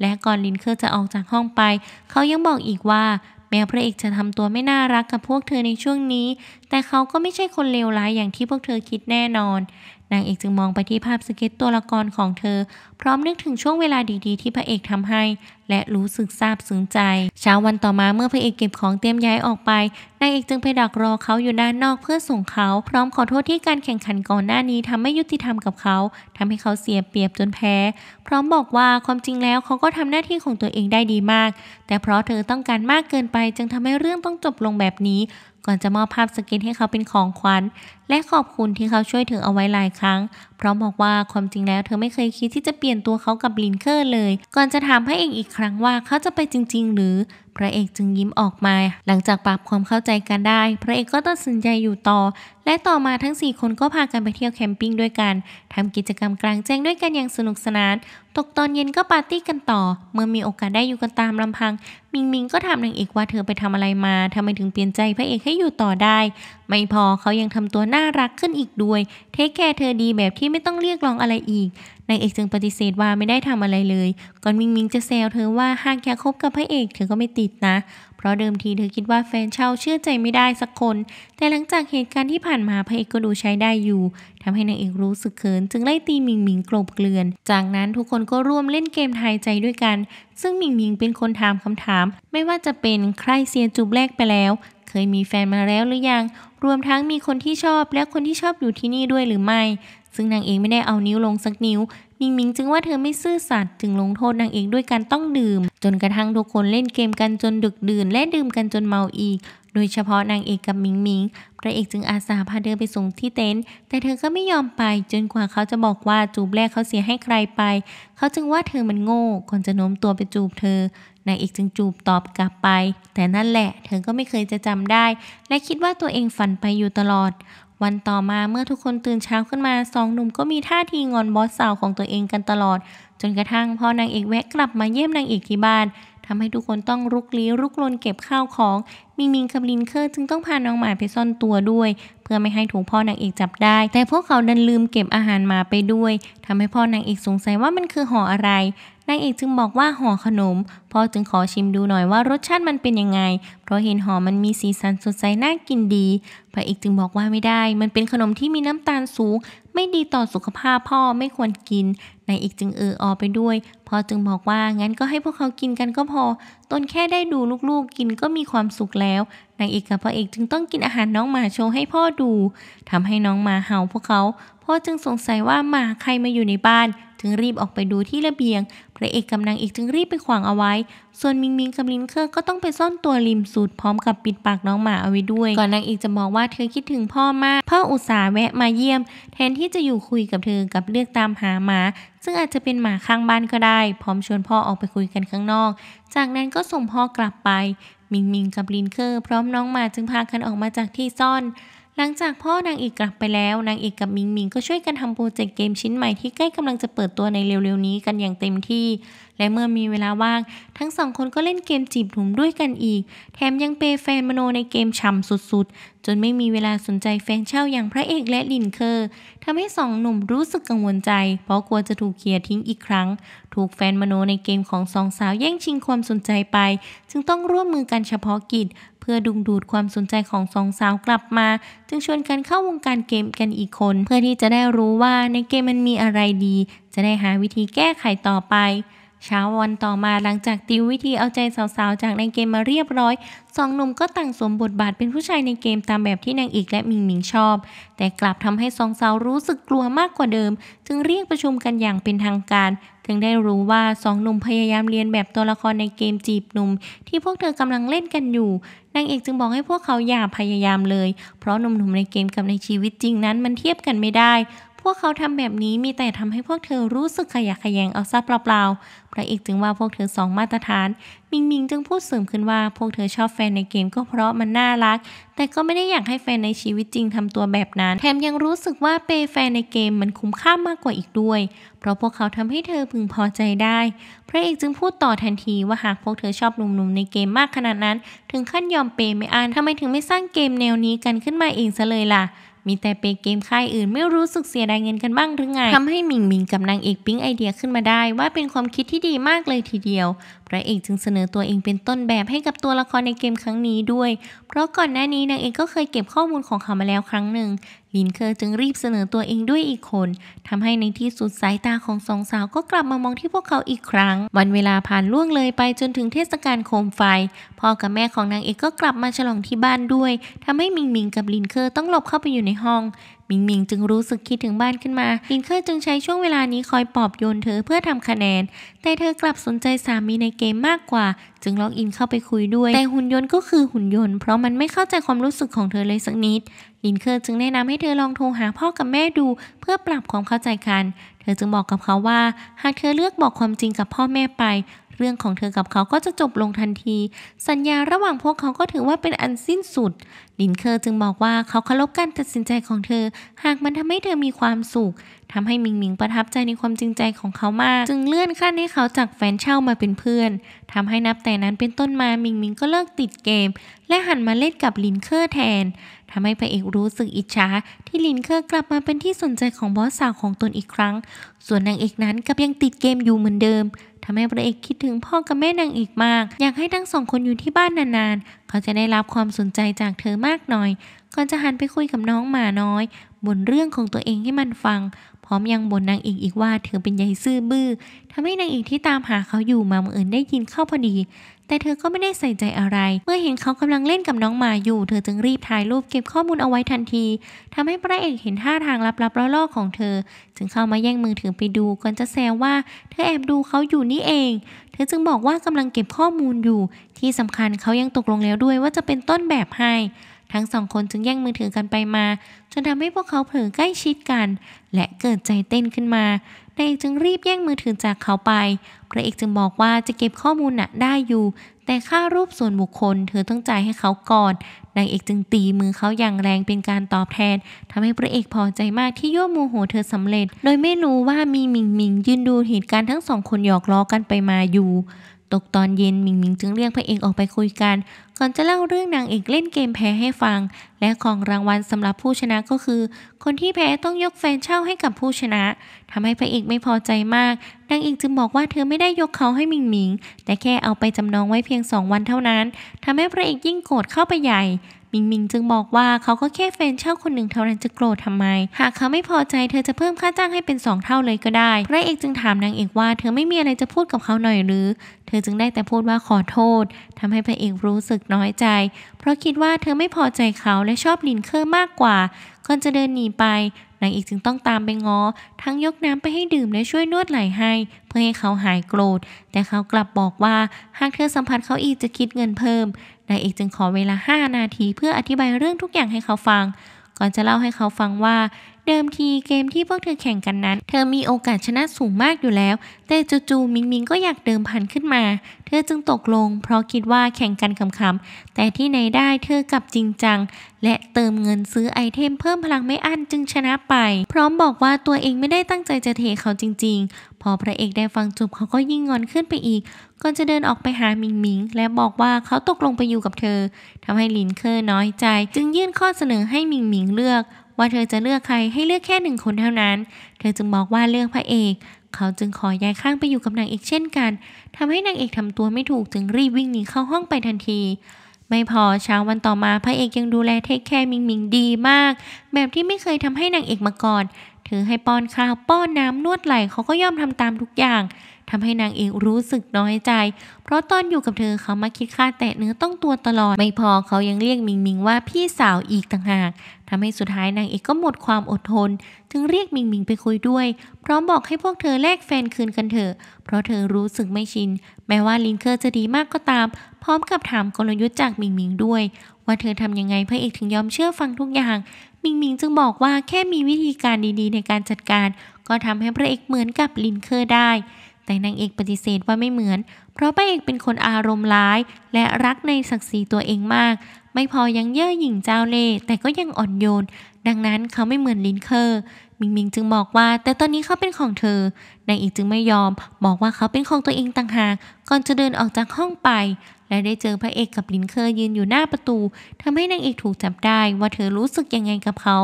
และก่อนลินเคอร์จะออกจากห้องไป เขายังบอกอีกว่า แม้พระเอกจะทำตัวไม่น่ารักกับพวกเธอในช่วงนี้ แต่เขาก็ไม่ใช่คนเลวร้ายอย่างที่พวกเธอคิดแน่นอนนางเอกจึงมองไปที่ภาพสเก็ตตัวละครของเธอ พร้อมนึกถึงช่วงเวลาดีๆที่พระเอกทำให้และรู้สึกซาบซึ้งใจเช้าวันต่อมาเมื่อพระเอกเก็บของเตรียมย้ายออกไปนางเอกจึงไปดักรอเขาอยู่ด้านนอกเพื่อส่งเขา พร้อมขอโทษที่การแข่งขันก่อนหน้านี้ทำไม่ยุติธรรมกับเขาทำให้เขาเสียเปรียบจนแพ้พร้อมบอกว่าความจริงแล้วเขาก็ทำหน้าที่ของตัวเองได้ดีมาก แต่เพราะเธอต้องการมากเกินไปจึงทำให้เรื่องต้องจบลงแบบนี้ก่อนจะมอบภาพสกินให้เขาเป็นของขวัญและขอบคุณที่เขาช่วยเธอเอาไว้หลายครั้งพร้อมบอกว่าความจริงแล้วเธอไม่เคยคิดที่จะเปลี่ยนตัวเขากับลินเคอร์เลย ก่อนจะถามพระเอกอีกครั้งว่าเขาจะไปจริงๆหรือพระเอกจึงยิ้มออกมา หลังจากปรับความเข้าใจกันได้ พระเอกก็ตัดสินใจอยู่ต่อ และต่อมาทั้ง4คนก็พากันไปเที่ยวแคมปิ้งด้วยกัน ทำกิจกรรมกลางแจ้งด้วยกันอย่างสนุกสนาน ตกตอนเย็นก็ปาร์ตี้กันต่อ เมื่อมีโอกาสได้อยู่กันตามลำพัง มิงมิงก็ถามนางเอกว่าเธอไปทำอะไรมา ทำไมถึงเปลี่ยนใจพระเอกให้อยู่ต่อได้ไม่พอเขายังทำตัวน่ารักขึ้นอีกด้วย เทคแคร์เธอดีแบบที่ไม่ต้องเรียกร้องอะไรอีก นางเอกจึงปฏิเสธว่าไม่ได้ทำอะไรเลย ก่อนมิงมิงจะแซวเธอว่าหากแยากคบกับพระเอก เธอก็ไม่ติดนะ เพราะเดิมทีเธอคิดว่าแฟนเช่าเชื่อใจไม่ได้สักคน แต่หลังจากเหตุการณ์ที่ผ่านมาพระเอกก็ดูใช้ได้อยู่ทำให้นางเอกรู้สึกเขิน จึงไล่ตีมิงมิงกลบเกลื่อน จากนั้นทุกคนก็ร่วมเล่นเกมทายใจด้วยกัน ซึ่งมิงมิงเป็นคนถามคำถาม ไม่ว่าจะเป็นใครเซียนจูบแรกไปแล้วเคยมีแฟนมาแล้วหรือยัง รวมทั้งมีคนที่ชอบและคนที่ชอบอยู่ที่นี่ด้วยหรือไม่ ซึ่งนางเอกไม่ได้เอานิ้วลงสักนิ้ว มิงมิงจึงว่าเธอไม่ซื่อสัตย์จึงลงโทษนางเอกด้วยการต้องดื่ม จนกระทั่งทุกคนเล่นเกมกันจนดึกดื่นและดื่มกันจนเมาอีก โดยเฉพาะนางเอกกับมิงมิงพระเอกจึงอาสาพาเธอไปส่งที่เต็นท์ แต่เธอก็ไม่ยอมไปจนกว่าเขาจะบอกว่าจูบแรกเขาเสียให้ใครไป เขาจึงว่าเธอมันโง่ก่อนจะโน้มตัวไปจูบเธอนางเอกจึงจูบตอบกลับไป แต่นั่นแหละเธอก็ไม่เคยจะจำได้ และคิดว่าตัวเองฝันไปอยู่ตลอด วันต่อมาเมื่อทุกคนตื่นเช้าขึ้นมา สอง หนุ่มก็มีท่าทีงอนบอสสาวของตัวเองกันตลอด จนกระทั่งพอนางเอกแวะกลับมาเยี่ยมนางเอกที่บ้านทำให้ทุกคนต้องรุกลี้รุกลนเก็บข้าวของมิงมิงคับลินเคอร์จึงต้องพาน้องหมาไปซ่อนตัวด้วย เพื่อไม่ให้ถูกพ่อนางเอกจับได้ แต่พวกเขาดันลืมเก็บอาหารหมาไปด้วยทำให้พ่อนางเอกสงสัยว่ามันคือห่ออะไร นางเอกจึงบอกว่าห่อขนมพ่อจึงขอชิมดูหน่อยว่ารสชาติมันเป็นยังไง เพราะเห็นห่อมันมีสีสันสดใสน่ากินดี พระเอกจึงบอกว่าไม่ได้ มันเป็นขนมที่มีน้ำตาลสูงไม่ดีต่อสุขภาพพ่อไม่ควรกินนายเอกจึงเอออไปด้วย พ่อจึงบอกว่างั้นก็ให้พวกเขากินกันก็พอตนแค่ได้ดูลูกๆกินก็มีความสุขแล้วนายเอกกับพ่อเอกจึงต้องกินอาหารน้องหมาโชว์ให้พ่อดู ทำให้น้องหมาเห่าพวกเขา พ่อจึงสงสัยว่าหมาใครมาอยู่ในบ้านจึงรีบออกไปดูที่ระเบียง พระเอกกับนางเอกจึงรีบไปขวางเอาไว้ ส่วนมิงมิงกับลินเคอร์ก็ต้องไปซ่อนตัวริมสูดพร้อมกับปิดปากน้องหมาเอาไว้ด้วย ก่อนนางเอกจะมองว่าเธอคิดถึงพ่อมาก พ่ออุตส่าห์แวะมาเยี่ยม แทนที่จะอยู่คุยกับเธอกับเลือกตามหาหมา ซึ่งอาจจะเป็นหมาข้างบ้านก็ได้ พร้อมชวนพ่อออกไปคุยกันข้างนอก จากนั้นก็ส่งพ่อกลับไป มิงมิงกับลินเคอร์พร้อมน้องหมาจึงพากันออกมาจากที่ซ่อนหลังจากพ่อนางเอกกลับไปแล้ว นางเอกกับมิงมิงก็ช่วยกันทำโปรเจกต์เกมชิ้นใหม่ที่ใกล้กำลังจะเปิดตัวในเร็วๆ นี้กันอย่างเต็มที่ และเมื่อมีเวลาว่าง ทั้งสองคนก็เล่นเกมจีบหนุ่มด้วยกันอีก แถมยังเปแฟนมโนในเกมฉ่ำสุดๆ จนไม่มีเวลาสนใจแฟนเช่าอย่างพระเอกและลินเคอร์ทำให้สองหนุ่มรู้สึกกังวลใจ เพราะกลัวจะถูกเคลียร์ทิ้งอีกครั้ง ถูกแฟนมโนในเกมของสองสาวแย่งชิงความสนใจไป จึงต้องร่วมมือกันเฉพาะกิจพื่อดึงดูดความสนใจของสองสาวกลับมา จึงชวนกันเข้าวงการเกมกันอีกคน เพื่อที่จะได้รู้ว่าในเกมมันมีอะไรดี จะได้หาวิธีแก้ไขต่อไป เช้าวันต่อมาหลังจากติว วิธีเอาใจสาวๆ จากในเกมมาเรียบร้อยสองหนุ่มก็ต่างสวมบทบาทเป็นผู้ชายในเกมตามแบบที่นางเอกและมิงมิงชอบ แต่กลับทำให้สองสาวรู้สึกกลัวมากกว่าเดิม จึงเรียกประชุมกันอย่างเป็นทางการ จึงได้รู้ว่าสองหนุ่มพยายามเรียนแบบตัวละครในเกมจีบหนุ่ม ที่พวกเธอกำลังเล่นกันอยู่นางเอกจึงบอกให้พวกเขาอย่าพยายามเลย เพราะหนุ่มๆในเกมกับในชีวิตจริงนั้นมันเทียบกันไม่ได้พวกเขาทำแบบนี้มีแต่ทำให้พวกเธอรู้สึกขยะแขยงเอาซะเปล่าๆ พระเอกจึงว่าพวกเธอสองมาตรฐาน มิงมิงจึงพูดเสริมขึ้นว่า พวกเธอชอบแฟนในเกมก็เพราะมันน่ารัก แต่ก็ไม่ได้อยากให้แฟนในชีวิตจริงทำตัวแบบนั้น แถมยังรู้สึกว่าเปแฟนในเกมมันคุ้มค่ามากกว่าอีกด้วย เพราะพวกเขาทำให้เธอพึงพอใจได้ พระเอกจึงพูดต่อทันทีว่าหากพวกเธอชอบหนุ่มๆในเกมมากขนาดนั้น ถึงขั้นยอมเปไม่อ่านทำไมถึงไม่สร้างเกมแนวนี้กันขึ้นมาเองซะเลยล่ะมีแต่ไปเกมค่ายอื่นไม่รู้สึกเสียดายเงินกันบ้างหรือไงทำให้มิงมิงกับนางเอกปิ๊งไอเดียขึ้นมาได้ ว่าเป็นความคิดที่ดีมากเลยทีเดียวพระเอกจึงเสนอตัวเองเป็นต้นแบบให้กับตัวละครในเกมครั้งนี้ด้วย เพราะก่อนหน้านี้นางเอกก็เคยเก็บข้อมูลของเขามาแล้วครั้งหนึ่งลินเคอร์จึงรีบเสนอตัวเองด้วยอีกคนทำให้ในที่สุดสายตาของสองสาวก็กลับมามองที่พวกเขาอีกครั้ง วันเวลาผ่านล่วงเลยไปจนถึงเทศกาลโคมไฟพ่อกับแม่ของนางเอกก็กลับมาฉลองที่บ้านด้วยทำให้มิงมิงกับลินเคอร์ต้องหลบเข้าไปอยู่ในห้องมิงมิงจึงรู้สึกคิดถึงบ้านขึ้นมาลินเคอร์จึงใช้ช่วงเวลานี้คอยปอบโยนเธอเพื่อทำคะแนน แต่เธอกลับสนใจสามีในเกมมากกว่าจึงล็อกอินเข้าไปคุยด้วยแต่หุ่นยนต์ก็คือหุ่นยนต์ เพราะมันไม่เข้าใจความรู้สึกของเธอเลยสักนิดลินเคอร์จึงแนะนำให้เธอลองโทรหาพ่อกับแม่ดู เพื่อปรับความเข้าใจกัน เธอจึงบอกกับเขาว่า หากเธอเลือกบอกความจริงกับพ่อแม่ไป เรื่องของเธอกับเขาก็จะจบลงทันที สัญญาระหว่างพวกเขาก็ถือว่าเป็นอันสิ้นสุด ลินเคอร์จึงบอกว่าเขาเคารพการตัดสินใจของเธอ หากมันทำให้เธอมีความสุขทำให้มิงมิงประทับใจในความจริงใจของเขามาก จึงเลื่อนขั้นให้เขาจากแฟนเช่ามาเป็นเพื่อนทำให้นับแต่นั้นเป็นต้นมามิงมิงก็เลิกติดเกม และหันมาเล่นกับลินเคอร์แทนทำให้พระเอกรู้สึกอิจฉาที่ลินเคอร์กลับมาเป็นที่สนใจของบอสสาวของตนอีกครั้ง ส่วนนางเอกนั้นก็ับยังติดเกมอยู่เหมือนเดิมทำให้พระเอกคิดถึงพ่อกับแม่นางเอกมากอยากให้ทั้งสองคนอยู่ที่บ้านนานๆเขาจะได้รับความสนใจจากเธอมากหน่อยก่อนจะหันไปคุยกับน้องหมาน้อย บนเรื่องของตัวเองให้มันฟังพร้อมยังบ่นนางเอกอีกว่าเธอเป็นยายซื่อบือ้อทำให้นางเอกที่ตามหาเขาอยู่มาบังเอิญได้ยินเข้าพอดี แต่เธอก็ไม่ได้ใส่ใจอะไร เมื่อเห็นเขากำลังเล่นกับน้องหมาอยู่ เธอจึงรีบถ่ายรูปเก็บข้อมูลเอาไว้ทันที ทำให้พระเอกเห็นท่าทางลับๆล่อๆของเธอ จึงเข้ามาแย่งมือถือไปดู ก่อนจะแซวว่า เธอแอบดูเขาอยู่นี่เอง เธอจึงบอกว่ากำลังเก็บข้อมูลอยู่ ที่สำคัญเขายังตกลงแล้วด้วยว่าจะเป็นต้นแบบให้ทั้งสองคนจึงแย่งมือถือกันไปมา จนทำให้พวกเขาเผลอใกล้ชิดกัน และเกิดใจเต้นขึ้นมานาเอกจึงรีบแย่งมือถือจากเขาไปพระเอกจึงบอกว่าจะเก็บข้อมูลน่ะได้อยู่ แต่ค่ารูปส่วนบุคคลเธอต้องจ่ายให้เขาก่อนนางเอกจึงตีมือเขาอย่างแรงเป็นการตอบแทน ทำให้พระเอกพอใจมากที่ยั่วโมโหเธอสำเร็จ โดยไม่รู้ว่ามีมิงมิงยืนดูเหตุการณ์ทั้งสองคนหยอกล้อกันไปมาอยู่ตกตอนเย็นมิงมิงจึงเรียกพระเอกออกไปคุยกัน ก่อนจะเล่าเรื่องนางเอกเล่นเกมแพ้ให้ฟัง และของรางวัลสำหรับผู้ชนะก็คือ คนที่แพ้ต้องยกแฟนเช่าให้กับผู้ชนะทำให้พระเอกไม่พอใจมากนางเอกจึงบอกว่าเธอไม่ได้ยกเขาให้มิงมิงแต่แค่เอาไปจำนองไว้เพียงสองวันเท่านั้นทำให้พระเอกยิ่งโกรธเข้าไปใหญ่มิงมิงจึงบอกว่าเขาก็แค่แฟนเช่าคนหนึ่งเท่านั้นจะโกรธทำไม หากเขาไม่พอใจเธอจะเพิ่มค่าจ้างให้เป็น2เท่าเลยก็ได้ พระเอกจึงถามนางเอกว่า เธอไม่มีอะไรจะพูดกับเขาหน่อยหรือ เธอจึงได้แต่พูดว่าขอโทษทำให้พระเอกรู้สึกน้อยใจ เพราะคิดว่าเธอไม่พอใจเขาและชอบลินเคอร์มากกว่า ก่อนจะเดินหนีไป นางเอกจึงต้องตามไปงอทั้งยกน้ำไปให้ดื่มและช่วยนวดไหล่ให้ เพื่อให้เขาหายโกรธ แต่เขากลับบอกว่าหากเธอสัมผัสเขาอีกจะคิดเงินเพิ่มนายเอกจึงขอเวลา 5 นาทีเพื่ออธิบายเรื่องทุกอย่างให้เขาฟัง ก่อนจะเล่าให้เขาฟังว่าเดิมทีเกมที่พวกเธอแข่งกันนั้น เธอมีโอกาสชนะสูงมากอยู่แล้ว แต่จูจูมิงมิงก็อยากเดิมพันขึ้นมา เธอจึงตกลงเพราะคิดว่าแข่งกันคำๆ แต่ที่ไหนได้เธอกลับจริงจังและเติมเงินซื้อไอเทมเพิ่มพลังไม่อั้นจึงชนะไป พร้อมบอกว่าตัวเองไม่ได้ตั้งใจจะเทเขาจริงๆ พอพระเอกได้ฟังจบเขาก็ยิ่งงอนขึ้นไปอีกก่อนจะเดินออกไปหามิงมิงและบอกว่าเขาตกลงไปอยู่กับเธอทำให้ลินเคอร์น้อยใจ จึงยื่นข้อเสนอให้มิงมิงเลือกว่าเธอจะเลือกใครให้เลือกแค่หนึ่งคนเท่านั้น เธอจึงบอกว่าเลือกพระเอก เขาจึงขอย้ายข้างไปอยู่กับนางเอกเช่นกัน ทำให้นางเอกทำตัวไม่ถูกจึงรีบวิ่งหนีเข้าห้องไปทันที ไม่พอเช้าวันต่อมาพระเอกยังดูแลเทคแคร์มิงมิงดีมาก แบบที่ไม่เคยทำให้นางเอกมาก่อน เธอให้ป้อนข้าวป้อนน้ำนวดไหล่เขาก็ยอมทำตามทุกอย่างทำให้นางเอกรู้สึกน้อยใจ เพราะตอนอยู่กับเธอเขามาคิดค่าแตะเนื้อต้องตัวตลอด ไม่พอเขายังเรียกมิงมิงว่าพี่สาวอีกต่างหาก ทำให้สุดท้ายนางเอกก็หมดความอดทนจึงเรียกมิงมิงไปคุยด้วย พร้อมบอกให้พวกเธอแลกแฟนคืนกันเถอะ เพราะเธอรู้สึกไม่ชิน แม้ว่าลินเคอร์จะดีมากก็ตาม พร้อมกับถามกลยุทธ์จากมิงมิงด้วย ว่าเธอทำยังไงพระเอกถึงยอมเชื่อฟังทุกอย่าง มิงมิงจึงบอกว่าแค่มีวิธีการดี ๆ ในการจัดการ ก็ทำให้พระเอกเหมือนกับลินเคอร์ได้แต่นางเอกปฏิเสธว่าไม่เหมือน เพราะพระเอกเป็นคนอารมณ์ร้าย และรักในศักดิ์ศรีตัวเองมาก ไม่พอยังเย่อหยิ่งเจ้าเล่แต่ก็ยังอ่อนโยน ดังนั้นเขาไม่เหมือนลินเคอร์มิงมิงจึงบอกว่าแต่ตอนนี้เขาเป็นของเธอ นางอีกจึงไม่ยอมบอกว่าเขาเป็นของตัวเองต่างหาก ก่อนจะเดินออกจากห้องไป และได้เจอพระเอกกับลินเคอยืนอยู่หน้าประตู ทำให้นางเอกถูกจับได้ว่าเธอรู้สึกยังไงกับเขา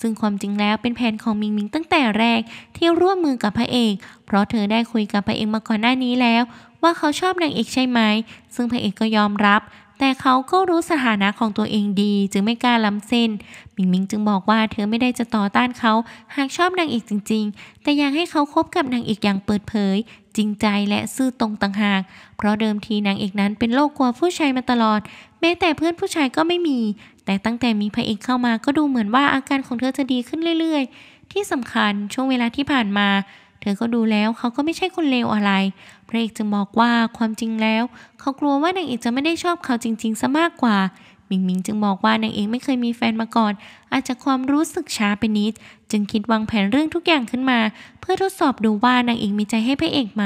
ซึ่งความจริงแล้วเป็นแผนของมิงมิงตั้งแต่แรกที่ร่วมมือกับพระเอก เพราะเธอได้คุยกับพระเอกมาก่อนหน้านี้แล้ว ว่าเขาชอบนางเอกใช่ไหมซึ่งพระเอกก็ยอมรับแต่เขาก็รู้สถานะของตัวเองดีจึงไม่กล้าล้ำเส้นมิงมิงจึงบอกว่าเธอไม่ได้จะต่อต้านเขาหากชอบนางเอกจริง ๆ แต่อยากให้เขาคบกับนางเอกอย่างเปิดเผย จริงใจและซื่อตรงต่างหาก เพราะเดิมทีนางเอกนั้นเป็นโรคกลัวผู้ชายมาตลอด แม้แต่เพื่อนผู้ชายก็ไม่มี แต่ตั้งแต่มีพระเอกเข้ามาก็ดูเหมือนว่าอาการของเธอจะดีขึ้นเรื่อยๆ ที่สำคัญช่วงเวลาที่ผ่านมา เธอก็ดูแล้วเขาก็ไม่ใช่คนเลวอะไรพระเอกจึงบอกว่าความจริงแล้ว เขากลัวว่านางเอกจะไม่ได้ชอบเขาจริงๆซะมากกว่ามิงมิงจึงบอกว่านางเอกไม่เคยมีแฟนมาก่อน อาจจะความรู้สึกช้าไปนิด จึงคิดวางแผนเรื่องทุกอย่างขึ้นมาเพื่อทดสอบดูว่านางเอกมีใจให้พระเอกไหม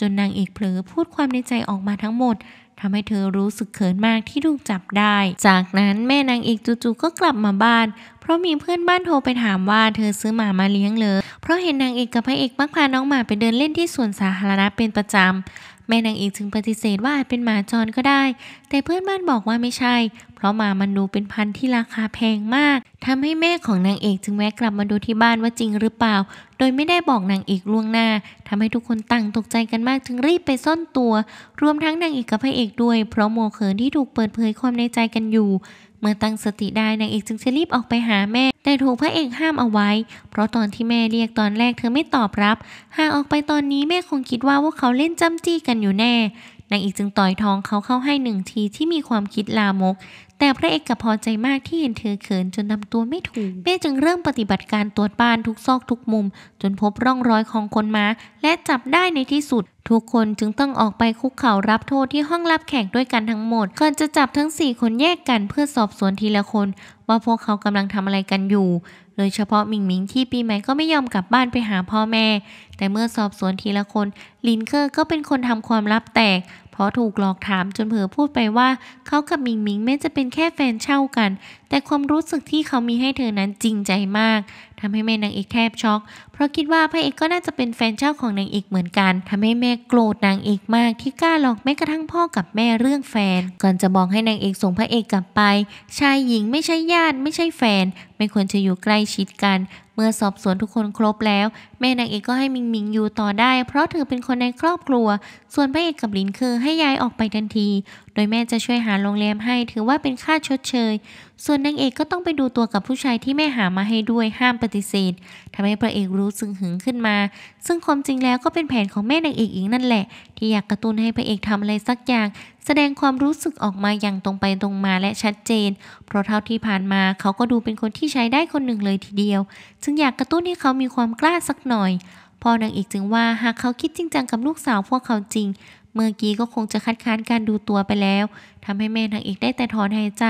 จนนางเอกเผลอพูดความในใจออกมาทั้งหมดทำให้เธอรู้สึกเขินมากที่ถูกจับได้ จากนั้นแม่นางเอกจู่ๆก็กลับมาบ้านพราะมีเพื่อนบ้านโทรไปถามว่าเธอซื้อหมามาเลี้ยงเลย เพราะเห็นนางเอกกับพระเอกมักพาน้องหมาไปเดินเล่นที่สวนสาธารณะเป็นประจำแม่นางเอกจึงปฏิเสธว่าเป็นหมาจรก็ได้ แต่เพื่อนบ้านบอกว่าไม่ใช่ เพราะหมามันดูเป็นพันธุ์ที่ราคาแพงมาก ทำให้แม่ของนางเอกจึงแวะกลับมาดูที่บ้านว่าจริงหรือเปล่า โดยไม่ได้บอกนางเอกล่วงหน้า ทำให้ทุกคนตั้งตกใจกันมาก จึงรีบไปซ่อนตัว รวมทั้งนางเอกกับพระเอก ด้วย เพราะโมเขินที่ถูกเปิดเผยความในใจกันอยู่ เมื่อตั้งสติได้ นางเอกจึงจะรีบออกไปหาแม่แต่ถูกพระเอกห้ามเอาไว้ เพราะตอนที่แม่เรียกตอนแรกเธอไม่ตอบรับหากออกไปตอนนี้แม่คงคิดว่าพวกเขาเล่นจ้ำจี้กันอยู่แน่ นางอีกจึงต่อยท้องเขาเข้าให้หนึ่งทีที่มีความคิดลามกแต่พระเอกก็พอใจมากที่เห็นเธอเขินจนทำตัวไม่ถูกเป้จึงเริ่มปฏิบัติการตรวจบ้านทุกซอกทุกมุม จนพบร่องรอยของคนมาและจับได้ในที่สุด ทุกคนจึงต้องออกไปคุกเข่ารับโทษที่ห้องรับแขกด้วยกันทั้งหมดก่อนจะจับทั้ง 4 คนแยกกันเพื่อสอบสวนทีละคน ว่าพวกเขากำลังทำอะไรกันอยู่โดยเฉพาะมิงมิงที่ปีใหม่ก็ไม่ยอมกลับบ้านไปหาพ่อแม่ แต่เมื่อสอบสวนทีละคน ลินเกอร์ก็เป็นคนทำความลับแตก เพราะถูกหลอกถามจนเผลอพูดไปว่า เขากับมิงมิงแม้จะเป็นแค่แฟนเช่ากัน แต่ความรู้สึกที่เขามีให้เธอนั้นจริงใจมากทำให้แม่นางเอกแทบช็อก เพราะคิดว่าพระเอกก็น่าจะเป็นแฟนเจ้าของนางเอกเหมือนกัน ทำให้แม่โกรธนางเอกมากที่กล้าหลอกแม้กระทั่งพ่อกับแม่เรื่องแฟน ก่อนจะบอกให้นางเอกส่งพระเอกกลับไป ชายหญิงไม่ใช่ญาติไม่ใช่แฟน ไม่ควรจะอยู่ใกล้ชิดกัน เมื่อสอบสวนทุกคนครบแล้วแม่นางเอกก็ให้มิงมิงอยู่ต่อได้ เพราะถือเป็นคนในครอบครัว ส่วนพระเอกกับลินคือให้ย้ายออกไปทันที โดยแม่จะช่วยหาโรงแรมให้ถือว่าเป็นค่าชดเชย ส่วนนางเอกก็ต้องไปดูตัวกับผู้ชายที่แม่หามาให้ด้วยห้ามปฏิเสธทำให้พระเอกรู้สึกหึงขึ้นมา ซึ่งความจริงแล้วก็เป็นแผนของแม่นางเอกเองนั่นแหละ ที่อยากกระตุ้นให้พระเอกทำอะไรสักอย่าง แสดงความรู้สึกออกมาอย่างตรงไปตรงมาและชัดเจน เพราะเท่าที่ผ่านมาเขาก็ดูเป็นคนที่ใช้ได้คนหนึ่งเลยทีเดียว จึงอยากกระตุ้นให้เขามีความกล้าสักหน่อยพ่อนางเอกจึงว่าหากเขาคิดจริงจังกับลูกสาวพวกเขาจริง เมื่อกี้ก็คงจะคัดค้านการดูตัวไปแล้ว ทำให้แม่นางเอกได้แต่ถอนหายใจ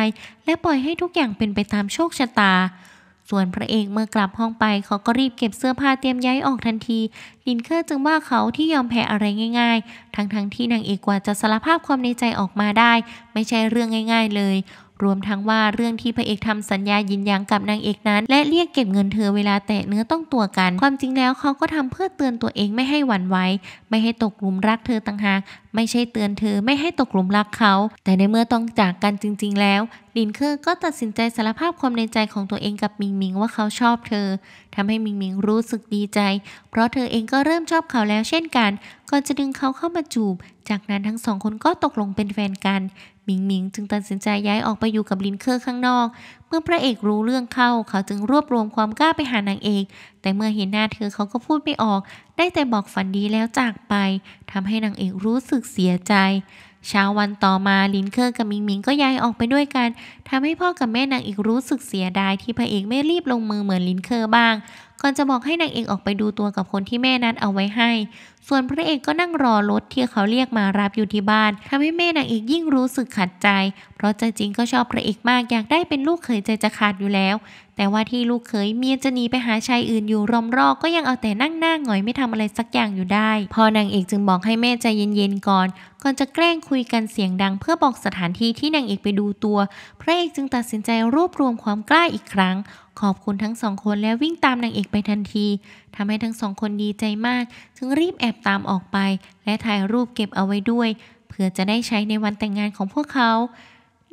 และปล่อยให้ทุกอย่างเป็นไปตามโชคชะตา ส่วนพระเอกเมื่อกลับห้องไปเขาก็รีบเก็บเสื้อผ้าเตรียมย้ายออกทันทีลินเคอร์จึงว่าเขาที่ยอมแพ้อะไรง่าย ๆ ทั้งๆที่นางเอกกว่าจะสารภาพความในใจออกมาได้ ไม่ใช่เรื่องง่าย ๆเลยรวมทั้งว่าเรื่องที่พระเอกทำสัญญายินยังกับนางเอกนั้นและเรียกเก็บเงินเธอเวลาแตะเนื้อต้องตัวกัน ความจริงแล้วเขาก็ทำเพื่อเตือนตัวเองไม่ให้หวั่นไหวไม่ให้ตกหลุมรักเธอต่างหาก ไม่ใช่เตือนเธอไม่ให้ตกหลุมรักเขา แต่ในเมื่อต้องจากกันจริงๆแล้วลินเคอร์ก็ตัดสินใจสารภาพความในใจของตัวเองกับมิงมิงว่าเขาชอบเธอ ทำให้มิงมิงรู้สึกดีใจ เพราะเธอเองก็เริ่มชอบเขาแล้ว เช่นกันก่อนจะดึงเขาเข้ามาจูบ จากนั้นทั้งสองคนก็ตกลงเป็นแฟนกันมิงมิงจึงตัดสินใจย้ายออกไปอยู่กับลินเคอร์ข้างนอก เมื่อพระเอกรู้เรื่องเข้าเขาจึงรวบรวมความกล้าไปหานางเอก แต่เมื่อเห็นหน้าเธอเขาก็พูดไม่ออก ได้แต่บอกฝันดีแล้วจากไป ทำให้นางเอกรู้สึกเสียใจ เช้าวันต่อมาลินเคอร์กับมิงมิงก็ย้ายออกไปด้วยกัน ทำให้พ่อกับแม่นางเอกรู้สึกเสียดาย ที่พระเอกไม่รีบลงมือเหมือนลินเคอร์บ้าง ก่อนจะบอกให้นางเอกออกไปดูตัวกับคนที่แม่นัดเอาไว้ให้ส่วนพระเอกก็นั่งรอรถที่เขาเรียกมารับอยู่ที่บ้านทำให้แม่นางเอกยิ่งรู้สึกขัดใจ เพราะใจจริงก็ชอบพระเอกมากอยากได้เป็นลูกเขยใจจะขาดอยู่แล้ว แต่ว่าที่ลูกเขยเมียจะหนีไปหาชายอื่นอยู่รอมรอกก็ยังเอาแต่นั่งหน้าหงอยไม่ทำอะไรสักอย่างอยู่ได้ พอนางเอกจึงบอกให้แม่ใจเย็นๆก่อน ก่อนจะแกล้งคุยกันเสียงดัง เพื่อบอกสถานที่ที่นางเอกไปดูตัวพระเอกจึงตัดสินใจรวบรวมความกล้าอีกครั้งขอบคุณทั้งสองคนและวิ่งตามนางเอกไปทันทีทำให้ทั้งสองคนดีใจมาก จึงรีบแอบตามออกไป และถ่ายรูปเก็บเอาไว้ด้วย เพื่อจะได้ใช้ในวันแต่งงานของพวกเขา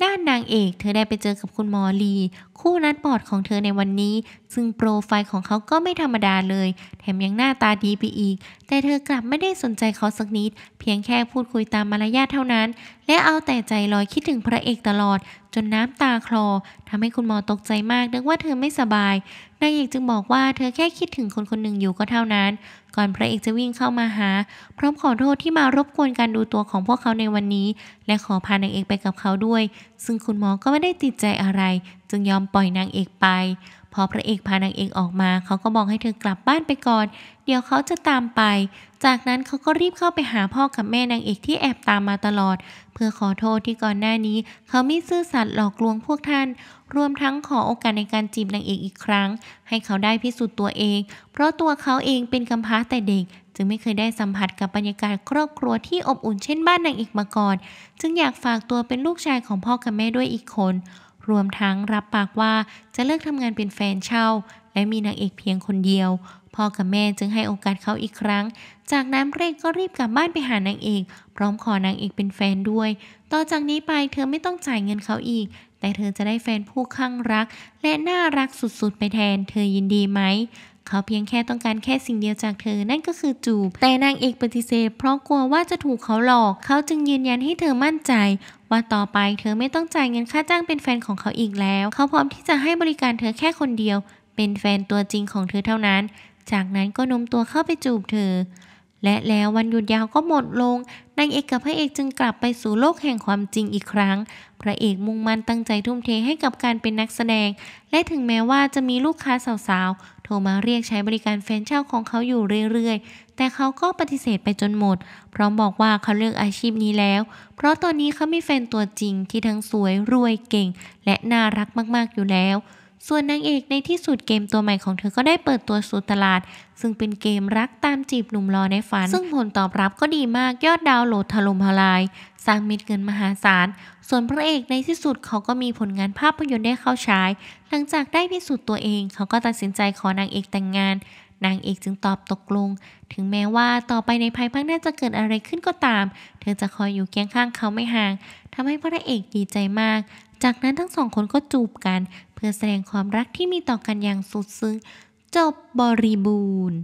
ด้านนางเอกเธอได้ไปเจอกับคุณหมอลี คู่นัดบอดของเธอในวันนี้ซึ่งโปรไฟล์ของเขาก็ไม่ธรรมดาเลย แถมยังหน้าตาดีไปอีก แต่เธอกลับไม่ได้สนใจเขาสักนิด เพียงแค่พูดคุยตามมารยาทเท่านั้น และเอาแต่ใจลอยคิดถึงพระเอกตลอด จนน้ำตาคลอทำให้คุณหมอตกใจมากนึกว่าเธอไม่สบาย นางเอกจึงบอกว่าเธอแค่คิดถึงคนคนหนึ่งอยู่ก็เท่านั้นก่อนพระเอกจะวิ่งเข้ามาหา พร้อมขอโทษที่มารบกวนการดูตัวของพวกเขาในวันนี้และขอพานางเอกไปกับเขาด้วย ซึ่งคุณหมอก็ไม่ได้ติดใจอะไร จึงยอมปล่อยนางเอกไปพอพระเอกพานางเอกออกมา เขาก็บอกให้เธอกลับบ้านไปก่อนเดี๋ยวเขาจะตามไป จากนั้นเขาก็รีบเข้าไปหาพ่อกับแม่นางเอกที่แอบตามมาตลอด เพื่อขอโทษที่ก่อนหน้านี้ เขาไม่ซื่อสัตย์หลอกลวงพวกท่าน รวมทั้งขอโอกาสในการจีบนางเอกอีกครั้ง ให้เขาได้พิสูจน์ตัวเอง เพราะตัวเขาเองเป็นกำพร้าแต่เด็ก จึงไม่เคยได้สัมผัสกับบรรยากาศครอบครัวที่อบอุ่นเช่นบ้านนางเอกมาก่อนจึงอยากฝากตัวเป็นลูกชายของพ่อกับแม่ด้วยอีกคนรวมทั้งรับปากว่าจะเลิกทำงานเป็นแฟนเช่า และมีนางเอกเพียงคนเดียวพ่อกับแม่จึงให้โอกาสเขาอีกครั้ง จากนั้นเรกก็รีบกลับบ้านไปหานางเอกพร้อมขอนางเอกเป็นแฟนด้วย ต่อจากนี้ไปเธอไม่ต้องจ่ายเงินเขาอีก แต่เธอจะได้แฟนผู้คลั่งรัก และน่ารักสุดๆไปแทน เธอยินดีไหมเขาเพียงแค่ต้องการแค่สิ่งเดียวจากเธอ นั่นก็คือจูบ แต่นางเอกปฏิเสธ เพราะกลัวว่าจะถูกเขาหลอก เขาจึงยืนยันให้เธอมั่นใจ ว่าต่อไปเธอไม่ต้องจ่ายเงินค่าจ้างเป็นแฟนของเขาอีกแล้ว เขาพร้อมที่จะให้บริการเธอแค่คนเดียว เป็นแฟนตัวจริงของเธอเท่านั้น จากนั้นก็นมตัวเข้าไปจูบเธอ และแล้ววันหยุดยาวก็หมดลง นางเอกกับพระเอกจึงกลับไปสู่โลกแห่งความจริงอีกครั้งพระเอกมุ่งมั่นตั้งใจทุ่มเทให้กับการเป็นนักแสดง และถึงแม้ว่าจะมีลูกค้าสาวๆโทรมาเรียกใช้บริการแฟนเช่าของเขาอยู่เรื่อย ๆ แต่เขาก็ปฏิเสธไปจนหมด พร้อมบอกว่าเขาเลือกอาชีพนี้แล้ว เพราะตอนนี้เขามีแฟนตัวจริงที่ทั้งสวย รวยเก่งและน่ารักมากๆอยู่แล้วส่วนนางเอกในที่สุดเกมตัวใหม่ของเธอก็ได้เปิดตัวสู่ตลาด ซึ่งเป็นเกมรักตามจีบหนุ่มรอในฝัน ซึ่งผลตอบรับก็ดีมากยอดดาวน์โหลดถล่มทลายสร้างเม็ดเงินมหาศาลส่วนพระเอกในที่สุดเขาก็มีผลงานภาพยนตร์ได้เข้าฉายหลังจากได้พิสูจน์ตัวเองเขาก็ตัดสินใจขอนางเอกแต่งงาน นางเอกจึงตอบตกลงถึงแม้ว่าต่อไปในภายภาคหน้าจะเกิดอะไรขึ้นก็ตาม เธอจะคอยอยู่เคียงข้างเขาไม่ห่างทำให้พระเอกดีใจมาก จากนั้นทั้งสองคนก็จูบกันเพื่อแสดงความรักที่มีต่อกันอย่างสุดซึ้งจบบริบูรณ์